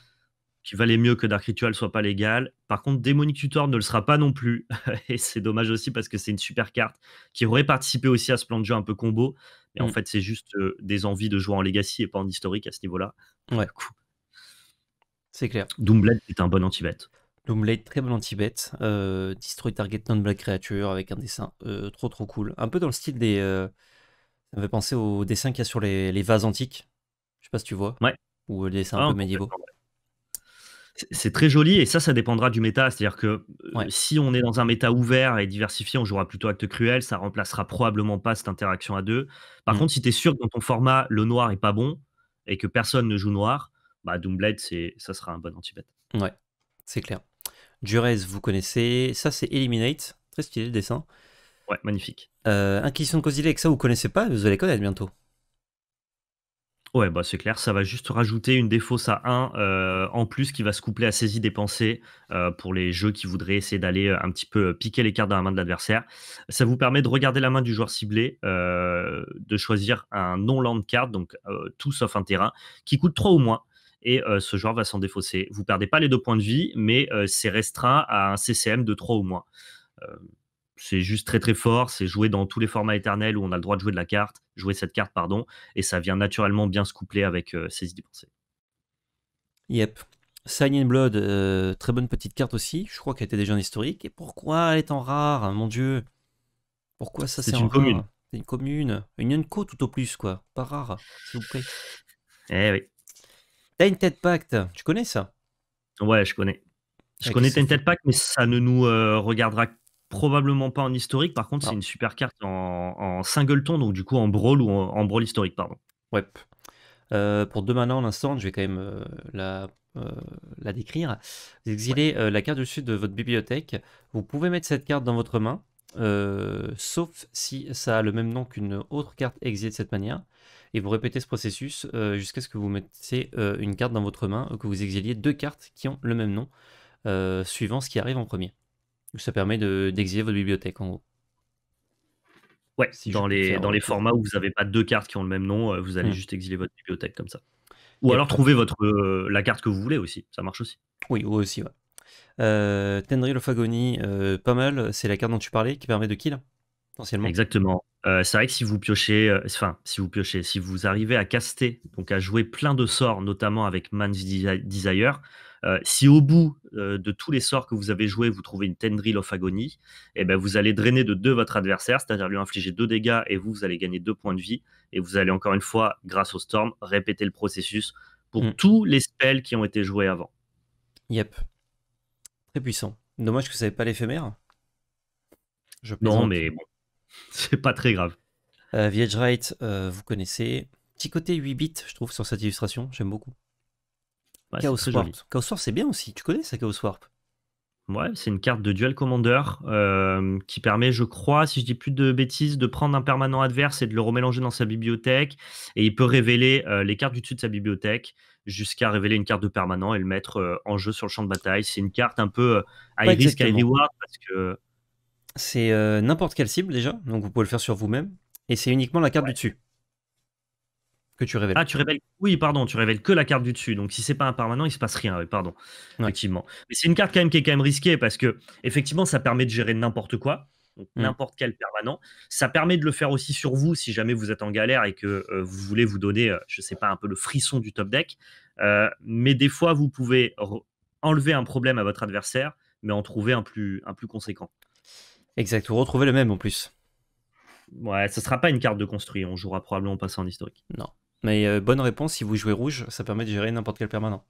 qui valait mieux que Dark Ritual soit pas légal. Par contre, Démonique Tutor ne le sera pas non plus. et c'est dommage aussi parce que c'est une super carte qui aurait participé aussi à ce plan de jeu un peu combo. Mais en mm. fait, c'est juste euh, des envies de jouer en Legacy et pas en historique à ce niveau-là. Ouais. C'est clair. Doomblade est un bon anti-bet. Doomblade, très bon anti-bet. Euh, destroy Target Non-Black Creature avec un dessin euh, trop trop cool. Un peu dans le style des. ça me fait penser au dessin qu'il y a sur les, les, vases antiques. Je sais pas si tu vois. Ouais. Ou le dessin ah, un peu médiévaux. C'est très joli et ça, ça dépendra du méta. C'est-à-dire que euh, si on est dans un méta ouvert et diversifié, on jouera plutôt acte cruel, ça remplacera probablement pas cette interaction à deux. Par mm. contre, si tu es sûr que dans ton format, le noir est pas bon et que personne ne joue noir, bah Doomblade, ça sera un bon anti-bet. Ouais, c'est clair. Durez, vous connaissez. Ça, c'est Eliminate. Très stylé le dessin. Ouais, magnifique. Euh, Inquisition de que ça, vous connaissez pas, vous allez connaître bientôt. Ouais, bah c'est clair, ça va juste rajouter une défausse à 1 euh, en plus qui va se coupler à saisie dépensée euh, pour les jeux qui voudraient essayer d'aller euh, un petit peu piquer les cartes dans la main de l'adversaire. Ça vous permet de regarder la main du joueur ciblé, de choisir un non-land card, donc tout sauf un terrain, qui coûte 3 ou moins. Et ce joueur va s'en défausser. Vous perdez pas les deux points de vie, mais c'est restreint à un CCM de 3 ou moins c'est juste très très fort, c'est jouer dans tous les formats éternels où on a le droit de jouer de la carte, jouer cette carte, pardon, et ça vient naturellement bien se coupler avec euh, ces idées pensées. Yep. Sign and Blood, euh, très bonne petite carte aussi, je crois qu'elle était déjà en historique, et pourquoi elle est en rare, hein, mon dieu Pourquoi ça c'est une commune C'est une commune, une Unco tout au plus, quoi, pas rare, s'il vous plaît. Eh oui. Tainted Pact, tu connais ça Ouais, je connais. Je eh, connais Tainted Pact, mais ça ne nous euh, regardera regardera probablement pas en historique. Par contre, c'est une super carte en, singleton, donc du coup en brawl ou en, brawl historique, pardon. Ouais. Euh, pour deux maintenant, l'instant, je vais quand même euh, la, euh, la, décrire. Vous exilez la carte du sud de votre bibliothèque. Vous pouvez mettre cette carte dans votre main, sauf si ça a le même nom qu'une autre carte exilée de cette manière. Et vous répétez ce processus jusqu'à ce que vous mettez une carte dans votre main ou que vous exiliez deux cartes qui ont le même nom, suivant ce qui arrive en premier. Ça permet d'exiler votre bibliothèque en gros. Ouais, si dans, les, formats où vous n'avez pas deux cartes qui ont le même nom, euh, vous allez hmm. juste exiler votre bibliothèque comme ça. Ou alors trouver votre, euh, la carte que vous voulez aussi, ça marche aussi. Oui, aussi, ouais. Euh, Tendril of Agony, pas mal, c'est la carte dont tu parlais qui permet de kill, potentiellement. Exactement. c'est vrai que si vous piochez, enfin, si vous piochez, si vous arrivez à caster, donc à jouer plein de sorts, notamment avec Man's Desire, si au bout de tous les sorts que vous avez joués, vous trouvez une Tendril of Agony, et eh ben vous allez drainer de deux votre adversaire, c'est-à-dire lui infliger deux dégâts et vous, vous allez gagner deux points de vie. Et vous allez encore une fois, grâce au Storm, répéter le processus pour mmh. tous les spells qui ont été joués avant. Yep. Très puissant. Dommage que vous n'avez pas l'éphémère. non, mais bon, c'est pas très grave. Euh, euh vous connaissez. Petit côté 8 bits, je trouve, sur cette illustration. J'aime beaucoup. Chaos, Warp. c'est bien aussi. Tu connais ça, Chaos Warp Ouais, c'est une carte de duel commander euh, qui permet, je crois, si je dis plus de bêtises, de prendre un permanent adverse et de le remélanger dans sa bibliothèque. Et il peut révéler euh, les cartes du dessus de sa bibliothèque jusqu'à révéler une carte de permanent et le mettre euh, en jeu sur le champ de bataille. C'est une carte un peu high risk, high reward parce que. C'est n'importe quelle cible déjà, donc vous pouvez le faire sur vous-même. Et c'est uniquement la carte du dessus. Que tu révèles. Ah, tu révèles. Oui, pardon, tu révèles que la carte du dessus. Donc, si c'est pas un permanent, il se passe rien. pardon. Effectivement. Mais c'est une carte quand même qui est quand même risquée parce que, effectivement, ça permet de gérer n'importe quoi. Mm. N'importe quel permanent. Ça permet de le faire aussi sur vous si jamais vous êtes en galère et que euh, vous voulez vous donner, euh, je sais pas, un peu le frisson du top deck. Euh, mais des fois, vous pouvez enlever un problème à votre adversaire, mais en trouver un plus, un plus conséquent. Exact. Vous retrouver le même en plus. Ouais, ce sera pas une carte de construit. On jouera probablement pas ça en historique. Non. Mais euh, bonne réponse, si vous jouez rouge, ça permet de gérer n'importe quel permanent,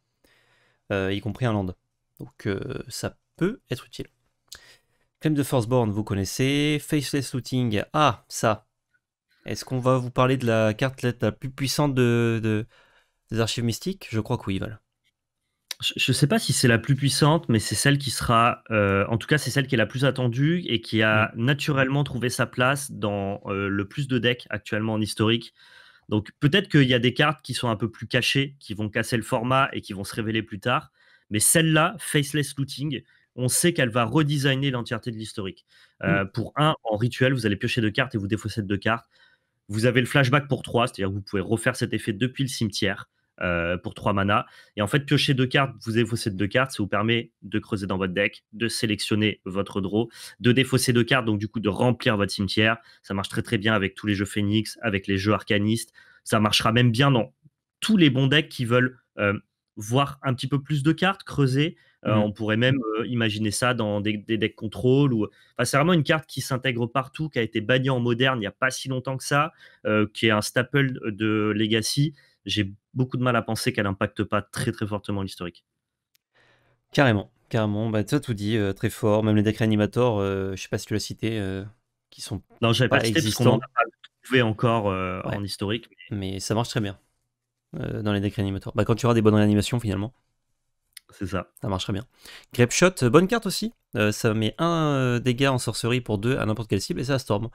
euh, y compris un land. Donc euh, ça peut être utile. Claim de Forceborn, vous connaissez. Faceless Looting, ah, ça. Est-ce qu'on va vous parler de la carte la plus puissante de, des archives mystiques Je crois que oui, Val. Je ne sais pas si c'est la plus puissante, mais c'est celle qui sera, en tout cas, c'est celle qui est la plus attendue et qui a mm. naturellement trouvé sa place dans le plus de decks actuellement en historique. Donc peut-être qu'il y a des cartes qui sont un peu plus cachées, qui vont casser le format et qui vont se révéler plus tard. Mais celle-là, Faceless Looting, on sait qu'elle va redesigner l'entièreté de l'historique. Euh, mm. Pour un, en rituel, vous allez piocher deux cartes et vous défaussez deux cartes. Vous avez le flashback pour trois, c'est-à-dire que vous pouvez refaire cet effet depuis le cimetière. Euh, pour 3 mana. Et en fait, piocher deux cartes, vous défaussez deux cartes, ça vous permet de creuser dans votre deck, de sélectionner votre draw, de défausser deux cartes, donc du coup de remplir votre cimetière. Ça marche très très bien avec tous les jeux Phoenix, avec les jeux arcanistes. Ça marchera même bien dans tous les bons decks qui veulent euh, voir un petit peu plus de cartes, creuser. Euh, mmh. On pourrait même imaginer ça dans des, decks contrôle. Ou... c'est vraiment une carte qui s'intègre partout, qui a été bannie en moderne il n'y a pas si longtemps que ça, qui est un staple de Legacy. J'ai beaucoup de mal à penser qu'elle n'impacte pas très très fortement l'historique. Carrément, carrément. Bah, tu tout dit, euh, très fort. Même les décrets animateurs, je sais pas si tu l'as cité, euh, qui sont. Non, j'avais pas, pas cité trouvé encore euh, en historique. Mais... ça marche très bien dans les décrets animateurs. Bah, quand tu auras des bonnes réanimations finalement. C'est ça. Ça marche très bien. Grape Shot, bonne carte aussi. ça met un dégât en sorcerie pour deux à n'importe quelle cible et ça storm.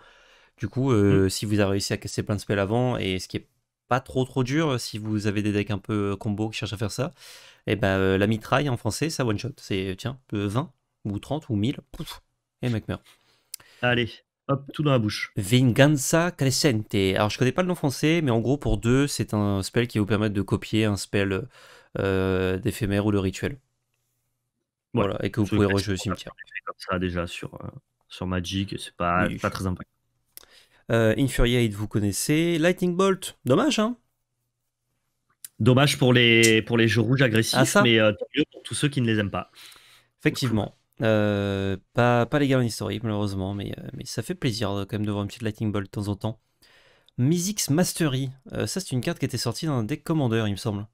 Du coup, mm. si vous avez réussi à casser plein de spells avant, et ce qui est pas trop trop dur euh, si vous avez des decks un peu euh, combo qui cherchent à faire ça. Et eh ben euh, la mitraille en français, ça one shot. C'est tiens, 20 ou 30 ou 1000, et mec meurt. Allez, hop, tout dans la bouche. Vinganza Crescente. Alors je connais pas le nom français, mais en gros pour deux, c'est un spell qui vous permet de copier un spell d'éphémère ou de rituel. voilà, et que vous pouvez rejouer au cimetière. Comme ça déjà sur, sur Magic, c'est pas, pas très impactant. Euh, Infuriate, vous connaissez. Lightning Bolt, dommage, hein Dommage pour les, pour les jeux rouges ah, agressifs, mais ça mais euh, pour tous ceux qui ne les aiment pas. Effectivement. Euh, pas, pas les en History, malheureusement, mais, mais ça fait plaisir quand même de voir un petit Lightning Bolt de temps en temps. Mysics Mastery, ça c'est une carte qui était sortie dans un deck Commander, il me semble.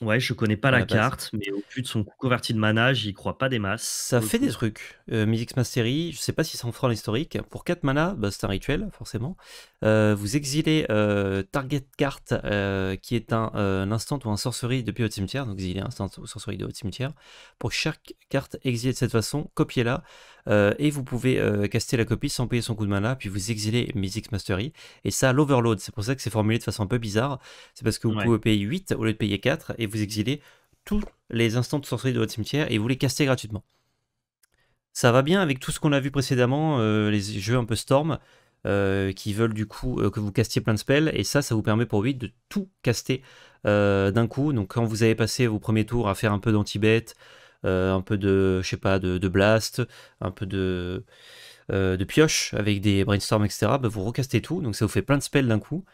Ouais, je connais pas la, carte, mais au plus de son converti de mana, j'y crois pas des masses. Ça fait des trucs. Euh, Mastery, je sais pas si ça en fera l'historique. Pour 4 mana, bah, c'est un rituel, forcément. Euh, vous exilez euh, Target Carte, euh, qui est un, instant ou un sorcerie depuis votre cimetière. Donc, exilez un instant ou sorcerie de votre cimetière. Pour chaque carte exilée de cette façon, copiez-la. Euh, et vous pouvez euh, caster la copie sans payer son coup de mana, puis vous exiler Mizzix Mastery, et ça l'overload. C'est pour ça que c'est formulé de façon un peu bizarre, c'est parce que vous pouvez payer 8 au lieu de payer 4, et vous exilez tous les instants de sorcellerie de votre cimetière, et vous les castez gratuitement. Ça va bien avec tout ce qu'on a vu précédemment, euh, les jeux un peu Storm, qui veulent du coup que vous castiez plein de spells, et ça, ça vous permet pour 8 de tout caster d'un coup. Donc quand vous avez passé vos premiers tours à faire un peu d'anti-bête, euh, un peu de, je sais pas, de, blast, un peu euh, de, pioche avec des brainstorms, etc., bah, vous recastez tout, donc ça vous fait plein de spells d'un coup,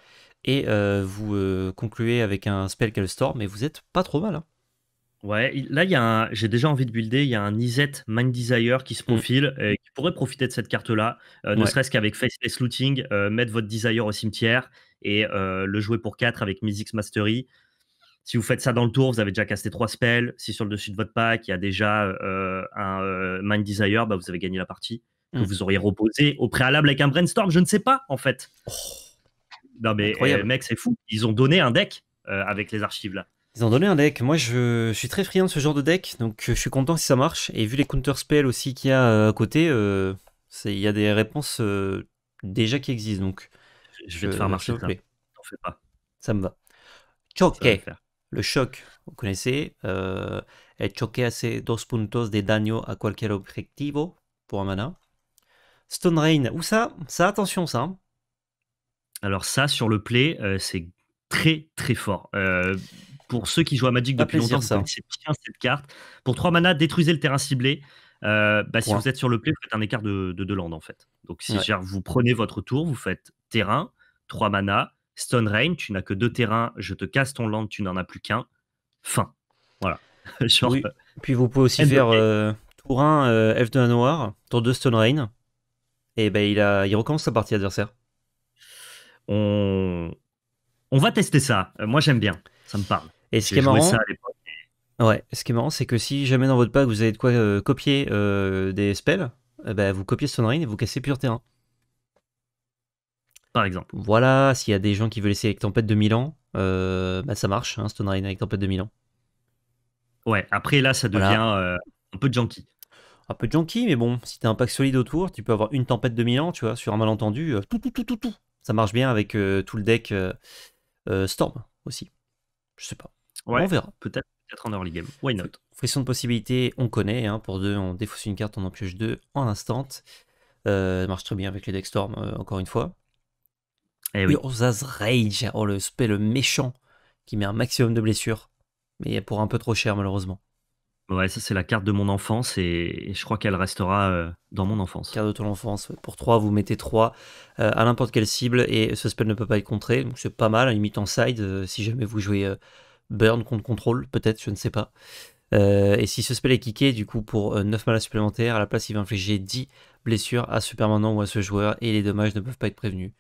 et euh, vous concluez avec un spell qui storm, et vous êtes pas trop mal. Hein. Ouais, là, y j'ai déjà envie de builder. Il y a un Izet Mind Desire qui se mmh. profile et qui pourrait profiter de cette carte-là, ne serait-ce qu'avec Faceless Looting, mettre votre Desire au cimetière et le jouer pour 4 avec music Mastery. Si vous faites ça dans le tour, vous avez déjà casté trois spells. Si sur le dessus de votre pack, il y a déjà euh, un euh, Mind Desire, bah, vous avez gagné la partie. Hmm. vous auriez reposé au préalable avec un brainstorm, je ne sais pas en fait. Oh, non mais eh, mec, c'est fou. Ils ont donné un deck euh, avec les archives là. Ils ont donné un deck. Moi, je, suis très friand de ce genre de deck, donc je suis content si ça marche. Et vu les counter spells aussi qu'il y a à côté, il y a des réponses déjà qui existent. Donc, je vais te faire marcher. Ça. Ça me va. Ok. Le choc, vous connaissez, euh, est choqué à ces 2 puntos de daño à cualquier objectif pour un mana. Stone Rain, où ça, ça, attention ça. Hein. Alors ça, sur le play, euh, c'est très très fort. Euh, pour ceux qui jouent à Magic depuis plaisir, longtemps, c'est bien cette carte. Pour 3 mana, détruisez le terrain ciblé. Bah, si vous êtes sur le play, vous faites un écart de, de, de en fait. Donc si vous prenez votre tour, vous faites terrain, 3 mana, stone rain tu n'as que deux terrains, je te casse ton land, tu n'en as plus qu'un. Fin. Voilà. Euh, Puis vous pouvez aussi faire tour 1 F2 à noir, tour 2 Stone Rain, et ben il, a, il recommence sa partie adversaire. On... On va tester ça. Euh, moi j'aime bien, ça me parle. Et ce qui est marrant, ouais, ce qui est marrant, c'est que si jamais dans votre pack vous avez de quoi euh, copier des spells, eh ben vous copiez Stone Rain et vous cassez pur terrain par exemple. Voilà, s'il y a des gens qui veulent essayer avec Tempête de Milan, euh, bah, ça marche, hein, Stone Rain avec Tempête de Milan. Ouais, après là, ça devient euh, un peu junky. Un peu junky, mais bon, si t'as un pack solide autour, tu peux avoir une Tempête de Milan, tu vois, sur un malentendu, euh, tout, tout, tout, tout, tout. Ça marche bien avec euh, tout le deck Storm aussi. Je sais pas. on verra. Peut-être peut en early game. Why not Frisson de possibilité, on connaît. Hein, pour deux, on défausse une carte, on en pioche deux en instant. ça marche très bien avec les decks Storm, encore une fois. Eh Rage. Oh, le spell méchant qui met un maximum de blessures. Mais pour un peu trop cher, malheureusement. Ouais, ça, c'est la carte de mon enfance et, je crois qu'elle restera euh, dans mon enfance. Carte de ton enfance. Pour 3, vous mettez 3 euh, à n'importe quelle cible et ce spell ne peut pas être contré. Donc, c'est pas mal, à limite en side, euh, si jamais vous jouez burn contre contrôle, peut-être, je ne sais pas. et si ce spell est kické, du coup, pour 9 malas supplémentaires, à la place, il va infliger 10 blessures à ce permanent ou à ce joueur et les dommages ne peuvent pas être prévenus.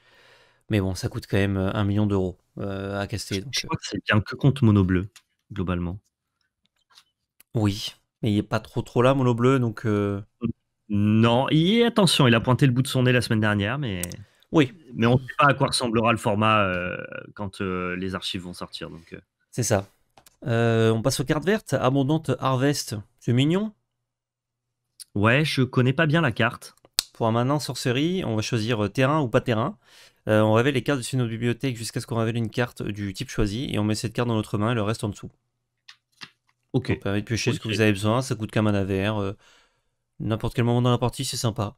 Mais bon, ça coûte quand même euh, un million d'euros euh, à caster. Je crois euh. que c'est bien que compte Mono Bleu, globalement. Oui, mais il n'est pas trop trop là, Mono Bleu, donc. Non, et attention, il a pointé le bout de son nez la semaine dernière, mais. Oui. Mais on ne sait pas à quoi ressemblera le format quand les archives vont sortir. donc. C'est ça. on passe aux cartes vertes. Abondante Harvest, c'est mignon. Ouais, je connais pas bien la carte. Pour un manant sorcerie, on va choisir terrain ou pas terrain. Euh, on révèle les cartes dessus de nos bibliothèques jusqu'à ce qu'on révèle une carte euh, du type choisi et on met cette carte dans notre main et le reste en dessous. Ok. Ça permet de piocher ce que vous avez besoin, ça coûte qu'un mana vert. Euh, n'importe quel moment dans la partie, c'est sympa.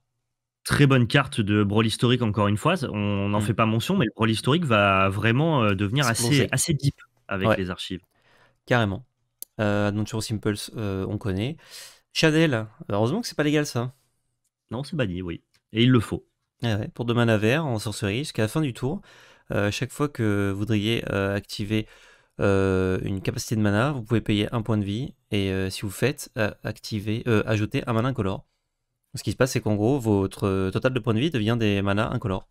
Très bonne carte de Brawl historique, encore une fois. On n'en mm. fait pas mention, mais le Brawl historique va vraiment devenir assez, assez deep avec les archives. Carrément. Euh, Adventure Simples, on connaît. chadel heureusement que c'est pas légal ça. Non, c'est banni, oui. Et il le faut. Ah pour deux mana verts en sorcerie, jusqu'à la fin du tour, euh, chaque fois que vous voudriez euh, activer euh, une capacité de mana, vous pouvez payer un point de vie et si vous faites, activer, ajouter un mana incolore. Ce qui se passe, c'est qu'en gros, votre total de points de vie devient des manas incolores.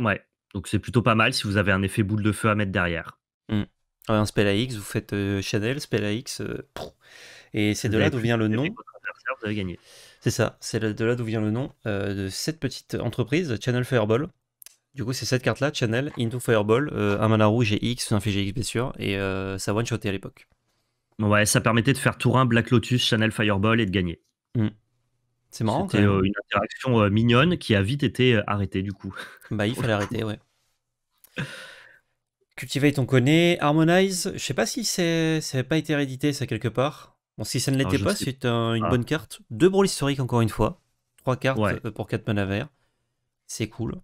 Ouais, donc c'est plutôt pas mal si vous avez un effet boule de feu à mettre derrière. Mmh. un spell AX, vous faites Chanel, spell AX, et c'est de là d'où vient le nom. vous avez gagné. C'est ça, c'est de là d'où vient le nom euh, de cette petite entreprise, Channel Fireball. Du coup, c'est cette carte-là, Channel, Into Fireball, euh, un mana rouge et X, un FGX bien sûr, et euh, ça one-shotait à l'époque. Ouais, ça permettait de faire tour 1, Black Lotus, Channel Fireball et de gagner. Hmm. C'est marrant. C'était euh, une interaction mignonne qui a vite été arrêtée du coup. Bah, il fallait arrêter, ouais. Cultivate, on connaît. Harmonize, je sais pas si c'est, ça pas été réédité ça quelque part. Bon, si ça ne l'était pas, c'est une bonne carte. Deux brûles historiques, encore une fois. Trois cartes euh, pour quatre mana C'est cool.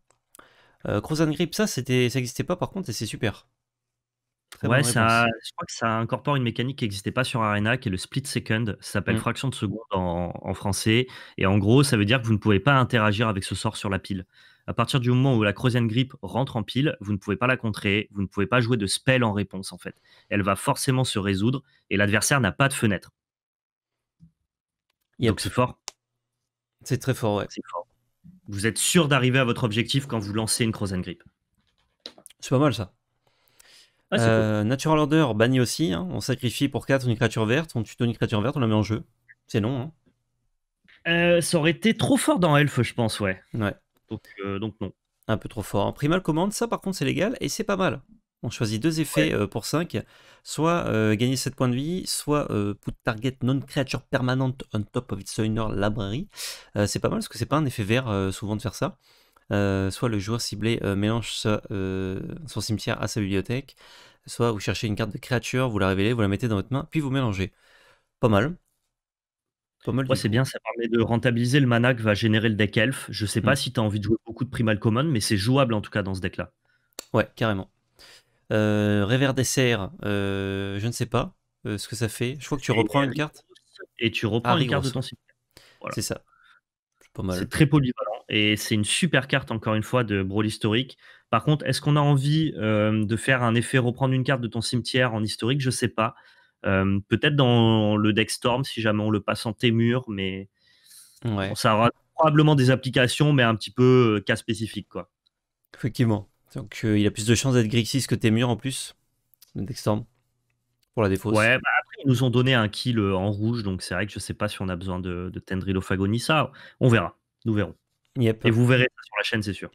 Euh, Grip, ça, ça n'existait pas par contre, et c'est super. ouais, ça, je crois que ça incorpore une mécanique qui n'existait pas sur Arena, qui est le split second. Ça s'appelle mm. fraction de seconde en, français. Et en gros, ça veut dire que vous ne pouvez pas interagir avec ce sort sur la pile. À partir du moment où la Crozen Grip rentre en pile, vous ne pouvez pas la contrer, vous ne pouvez pas jouer de spell en réponse en fait. Elle va forcément se résoudre et l'adversaire n'a pas de fenêtre. Donc c'est fort. C'est très fort, ouais. Vous êtes sûr d'arriver à votre objectif quand vous lancez une Crozen Grip. C'est pas mal ça. Ah, euh, Natural Order, banni aussi. Hein. On sacrifie pour 4 une créature verte, on tue une créature verte, on la met en jeu. C'est non. Hein. Euh, ça aurait été trop fort dans Elf, je pense, ouais. Ouais. Donc, euh, donc non. Un peu trop fort. Primal Command, ça par contre c'est légal et c'est pas mal. On choisit deux effets euh, pour 5. Soit euh, gagner 7 points de vie, soit euh, put target non-creature permanente on top of its owner library. c'est pas mal parce que c'est pas un effet vert souvent de faire ça. soit le joueur ciblé mélange son cimetière à sa bibliothèque, soit vous cherchez une carte de créature, vous la révélez, vous la mettez dans votre main, puis vous mélangez. Pas mal. Pas mal. c'est bien, ça permet de rentabiliser le mana que va générer le deck elf. Je sais pas hmm. si tu as envie de jouer beaucoup de Primal Common, mais c'est jouable en tout cas dans ce deck-là. Ouais, carrément. Euh, Dessert euh, je ne sais pas euh, ce que ça fait. Je crois que tu reprends une carte. Et tu reprends une carte de ton cimetière. C'est ça. C'est très polyvalent et c'est une super carte, encore une fois, de Brawl historique. Par contre, est-ce qu'on a envie euh, de faire un effet reprendre une carte de ton cimetière en historique Je ne sais pas. Peut-être dans le deck Storm si jamais on le passe en témur, mais ça aura probablement des applications, mais un petit peu cas spécifique. Quoi. Effectivement. Donc euh, il a plus de chances d'être Grixis que Temur en plus. Dextorm, Pour la défausse. Ouais, bah après ils nous ont donné un kill euh, en rouge, donc c'est vrai que je sais pas si on a besoin de, de ça On verra. Nous verrons. Et vous verrez ça sur la chaîne, c'est sûr.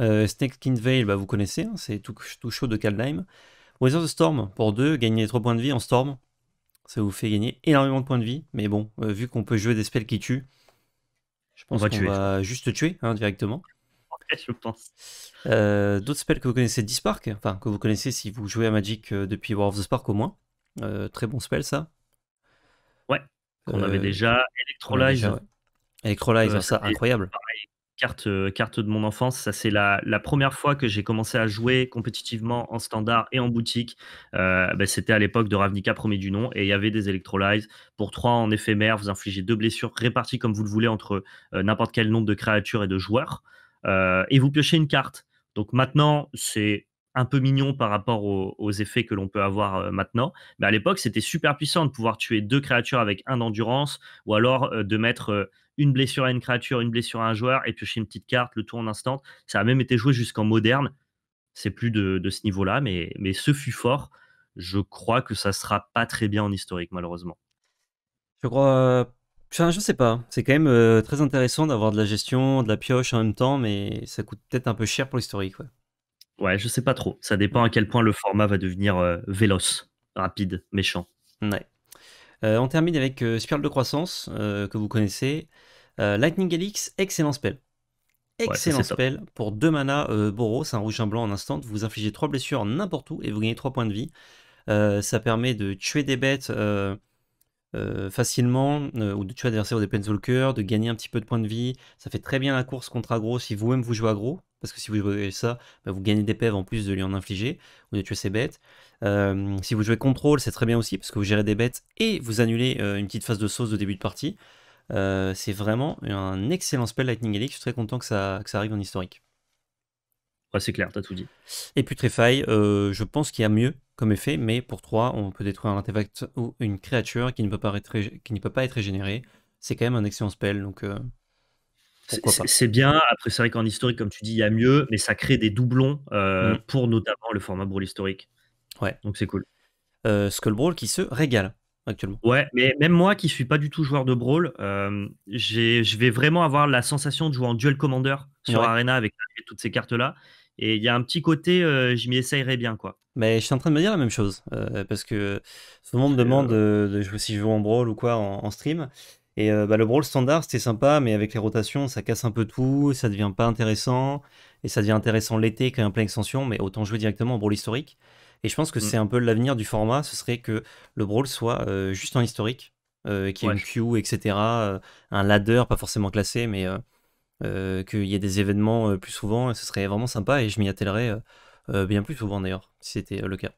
Euh, Snake Veil, bah, vous connaissez, hein, c'est tout, chaud de Kaldheim. Wizard of Storm, pour deux gagner 3 points de vie en Storm. Ça vous fait gagner énormément de points de vie, mais bon, euh, vu qu'on peut jouer des spells qui tuent, je pense qu'on va, juste tuer hein, directement. je pense. Euh, d'autres spells que vous connaissez, Dispark, enfin que vous connaissez si vous jouez à Magic euh, depuis War of the Spark au moins. Euh, très bon spell ça. Ouais, on avait déjà Electrolyze. Ouais. Electrolyze, hein, ça, incroyable. carte, carte de mon enfance, ça c'est la, première fois que j'ai commencé à jouer compétitivement en standard et en boutique. Ben, c'était à l'époque de Ravnica premier du nom et il y avait des Electrolyze pour 3 en éphémère, vous infligez deux blessures réparties comme vous le voulez entre n'importe quel nombre de créatures et de joueurs. Euh, et vous piochez une carte. Donc maintenant, c'est un peu mignon par rapport aux, effets que l'on peut avoir euh, maintenant. Mais à l'époque, c'était super puissant de pouvoir tuer deux créatures avec un d'endurance, ou alors euh, de mettre une blessure à une créature, une blessure à un joueur, et piocher une petite carte, le tour en instant. Ça a même été joué jusqu'en moderne. C'est plus de, ce niveau-là, mais, mais ce fut fort. Je crois que ça sera pas très bien en historique, malheureusement. Je crois je sais pas. C'est quand même euh, très intéressant d'avoir de la gestion, de la pioche en même temps, mais ça coûte peut-être un peu cher pour l'historique. Ouais. ouais, je sais pas trop. Ça dépend à quel point le format va devenir euh, véloce, rapide, méchant. Ouais. Euh, on termine avec Spirale de croissance, que vous connaissez. Lightning Helix, excellent spell. Excellent spell pour 2 mana Boros, un rouge, un blanc en instant. Vous infligez 3 blessures n'importe où et vous gagnez 3 points de vie. ça permet de tuer des bêtes euh, facilement, euh, ou de tuer l'adversaire ou des Planeswalkers, de gagner un petit peu de points de vie. Ça fait très bien la course contre aggro si vous-même vous jouez aggro, parce que si vous jouez ça, bah, vous gagnez des pèves en plus de lui en infliger, ou de tuer ses bêtes. Euh, si vous jouez contrôle, c'est très bien aussi, parce que vous gérez des bêtes et vous annulez une petite phase de sauce de début de partie. c'est vraiment un excellent spell Lightning Elix, je suis très content que ça, que ça arrive en historique. Ouais, c'est clair, t'as tout dit. Et puis Tréfaille, je pense qu'il y a mieux comme effet, mais pour 3, on peut détruire un artefact ou une créature qui ne peut pas être, qui peut pas être régénérée. C'est quand même un excellent spell, donc. Euh, c'est bien. Après, c'est vrai qu'en historique, comme tu dis, il y a mieux, mais ça crée des doublons euh, mm. pour notamment le format brawl historique. Ouais. Donc c'est cool. Euh, Skull Brawl qui se régale actuellement. Ouais, mais même moi qui suis pas du tout joueur de Brawl, euh, je vais vraiment avoir la sensation de jouer en Duel Commander sur Arena avec toutes ces cartes-là. Et il y a un petit côté, euh, je m'y essayerais bien, quoi. Mais je suis en train de me dire la même chose, euh, parce que souvent monde me euh, demande de, si je joue en brawl ou quoi en, stream. Et bah, le brawl standard, c'était sympa, mais avec les rotations, ça casse un peu tout, ça devient pas intéressant, et ça devient intéressant l'été quand il y a plein extension, mais autant jouer directement en brawl historique. Et je pense que mm. c'est un peu l'avenir du format, ce serait que le brawl soit juste en historique, qu'il y ait une queue, etc., un ladder, pas forcément classé, mais euh, qu'il y ait des événements euh, plus souvent, et ce serait vraiment sympa, et je m'y attellerai euh, bien plus souvent d'ailleurs, si c'était le cas.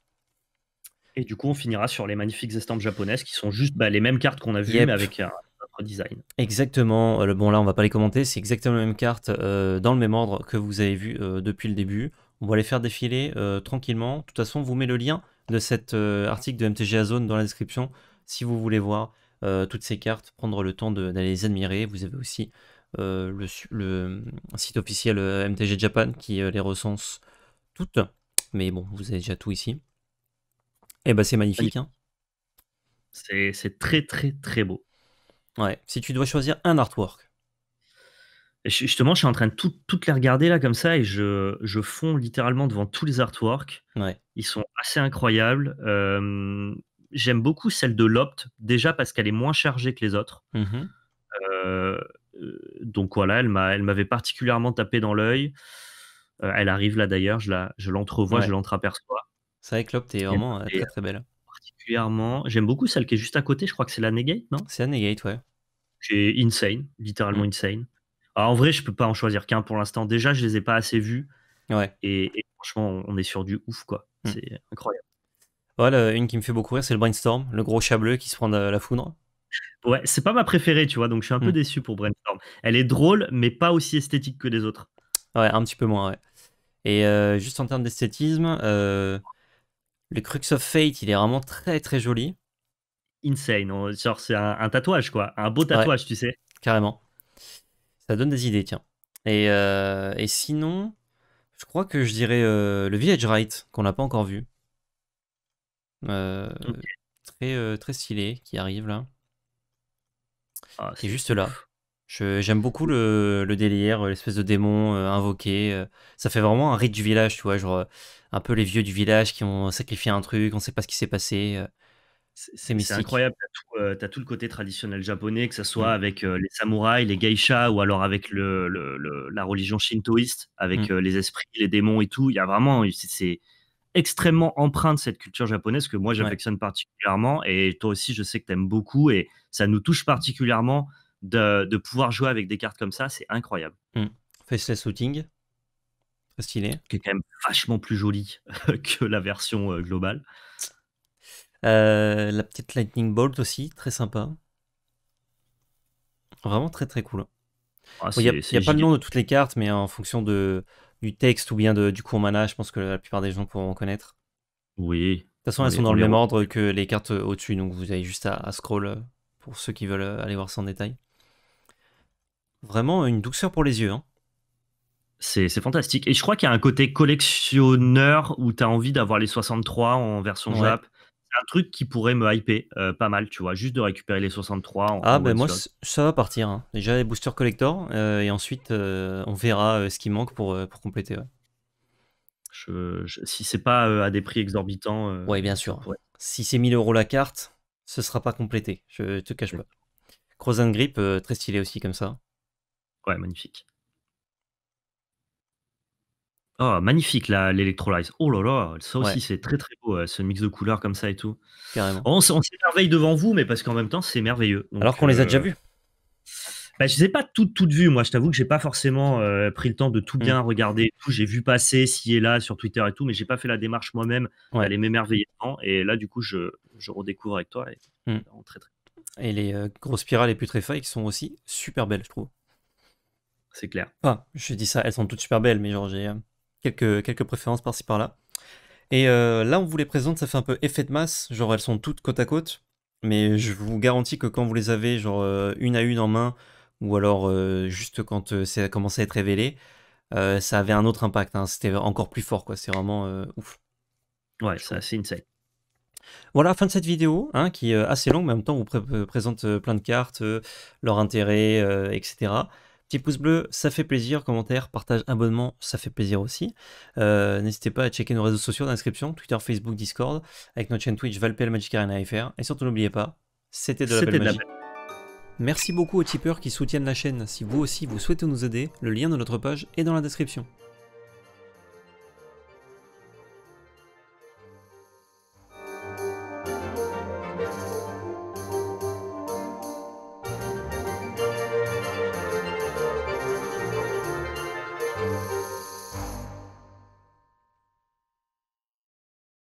Et du coup, on finira sur les magnifiques estampes japonaises qui sont juste bah, les mêmes cartes qu'on a vues, mais avec un autre design. Exactement. Bon, là, on va pas les commenter. C'est exactement les mêmes cartes dans le même ordre que vous avez vu depuis le début. On va les faire défiler tranquillement. De toute façon, on vous met le lien de cet article de MTG Zone dans la description si vous voulez voir toutes ces cartes, prendre le temps d'aller les admirer. Vous avez aussi euh, le, euh, site officiel euh, MTG Japan qui les recense toutes. Mais bon, vous avez déjà tout ici. Et eh bah ben, c'est magnifique. Hein. C'est très très très beau. Ouais, si tu dois choisir un artwork. Justement, je suis en train de toutes les regarder là comme ça et je, je fonds littéralement devant tous les artworks. Ouais. Ils sont assez incroyables. J'aime beaucoup celle de Lopt, déjà parce qu'elle est moins chargée que les autres. Mmh euh, donc voilà, elle m'avait particulièrement tapé dans l'œil. Euh, elle arrive là d'ailleurs, je l'entrevois, je l'entreaperçois. C'est vrai que vraiment euh, très très belle. Particulièrement, j'aime beaucoup celle qui est juste à côté, je crois que c'est la Negate, non C'est la Negate, ouais. C'est insane, littéralement mm. insane. Ah, en vrai, je peux pas en choisir qu'un pour l'instant. Déjà, je les ai pas assez vus. Ouais. Et, franchement, on est sur du ouf, quoi. Mm. C'est incroyable. Voilà, une qui me fait beaucoup rire, c'est le Brainstorm, le gros chat bleu qui se prend de la foudre. Ouais, c'est pas ma préférée, tu vois, donc je suis un peu hmm. déçu pour Brainstorm. Elle est drôle, mais pas aussi esthétique que les autres. Ouais, un petit peu moins, ouais. Et euh, juste en termes d'esthétisme, euh, le Crux of Fate, il est vraiment très très joli. Insane, genre c'est un, tatouage quoi, un beau tatouage, tu sais. Carrément. Ça donne des idées, tiens. Et, euh, sinon, je crois que je dirais le Village Right, qu'on n'a pas encore vu. très, très stylé, qui arrive là. Ah, c'est juste là. J'aime beaucoup le, délire, euh, l'espèce de démon euh, invoqué. Euh. ça fait vraiment un rite du village, tu vois, genre un peu les vieux du village qui ont sacrifié un truc, on sait pas ce qui s'est passé. C'est c'est incroyable, t'as tout, tout le côté traditionnel japonais, que ce soit mmh. avec les samouraïs, les geishas, ou alors avec le, la religion shintoïste, avec mmh. les esprits, les démons et tout. Il y a vraiment, c'est extrêmement empreinte cette culture japonaise que moi j'affectionne particulièrement et toi aussi je sais que tu aimes beaucoup et ça nous touche particulièrement de, de, pouvoir jouer avec des cartes comme ça, c'est incroyable. Mmh. Faceless Très stylé. Qui est quand même vachement plus joli que la version euh, globale. Euh, la petite Lightning Bolt aussi, très sympa. Vraiment très très cool. Ah, il n'y a, y a pas le nom de toutes les cartes, mais en fonction de, du texte ou bien du court mana, je pense que la plupart des gens pourront connaître. Oui. De toute façon, elles sont dans le même ordre que les cartes au-dessus, donc vous avez juste à, scroll euh, pour ceux qui veulent euh, aller voir ça en détail. Vraiment une douceur pour les yeux. Hein. C'est fantastique. Et je crois qu'il y a un côté collectionneur où tu as envie d'avoir les 63 en version Jap un truc qui pourrait me hyper euh, pas mal, tu vois, juste de récupérer les 63. ah, ben moi, ça va partir. Hein. Déjà les boosters collector, euh, et ensuite euh, on verra ce qui manque pour, compléter. si c'est pas à des prix exorbitants. oui, bien sûr. Si c'est 1000 euros la carte, ce sera pas complété, je te cache pas. Cross Grip, très stylé aussi comme ça. Ouais, magnifique. Oh, magnifique là, l'électrolyse. Oh là là, ça aussi c'est très très beau, ce mix de couleurs comme ça et tout. On, s'émerveille devant vous, mais parce qu'en même temps c'est merveilleux. Alors qu'on les a euh, déjà vus. Bah, je ne les ai pas toutes, toutes vues. Moi, je t'avoue que j'ai pas forcément euh, pris le temps de tout mmh. bien regarder. j'ai vu passer ci et là sur Twitter et tout, mais j'ai pas fait la démarche moi-même elle d'aller m'émerveiller Et là, du coup, je, redécouvre avec toi. Et, mmh. très, et les euh, grosses spirales et putréfailles qui sont aussi super belles, je trouve. C'est clair. je dis ça, elles sont toutes super belles, mais genre j'ai quelques, quelques préférences par-ci par-là. Et euh, là, on vous les présente, ça fait un peu effet de masse, genre elles sont toutes côte à côte, mais je vous garantis que quand vous les avez, genre euh, une à une en main, ou alors euh, juste quand ça a commencé à être révélé, ça avait un autre impact, hein. c'était encore plus fort, quoi, c'est vraiment ouf. Ouais, c'est assez insane. Voilà, fin de cette vidéo, hein, qui est assez longue, mais en même temps, on vous présente plein de cartes, leur intérêt, etc. Petit pouce bleu, ça fait plaisir. Commentaire, partage, abonnement, ça fait plaisir aussi. Euh, n'hésitez pas à checker nos réseaux sociaux dans la Twitter, Facebook, Discord, avec notre chaîne Twitch Valpel Magic Arena Et surtout, n'oubliez pas, c'était de la belle magie. Merci beaucoup aux tipeurs qui soutiennent la chaîne. Si vous aussi vous souhaitez nous aider, le lien de notre page est dans la description.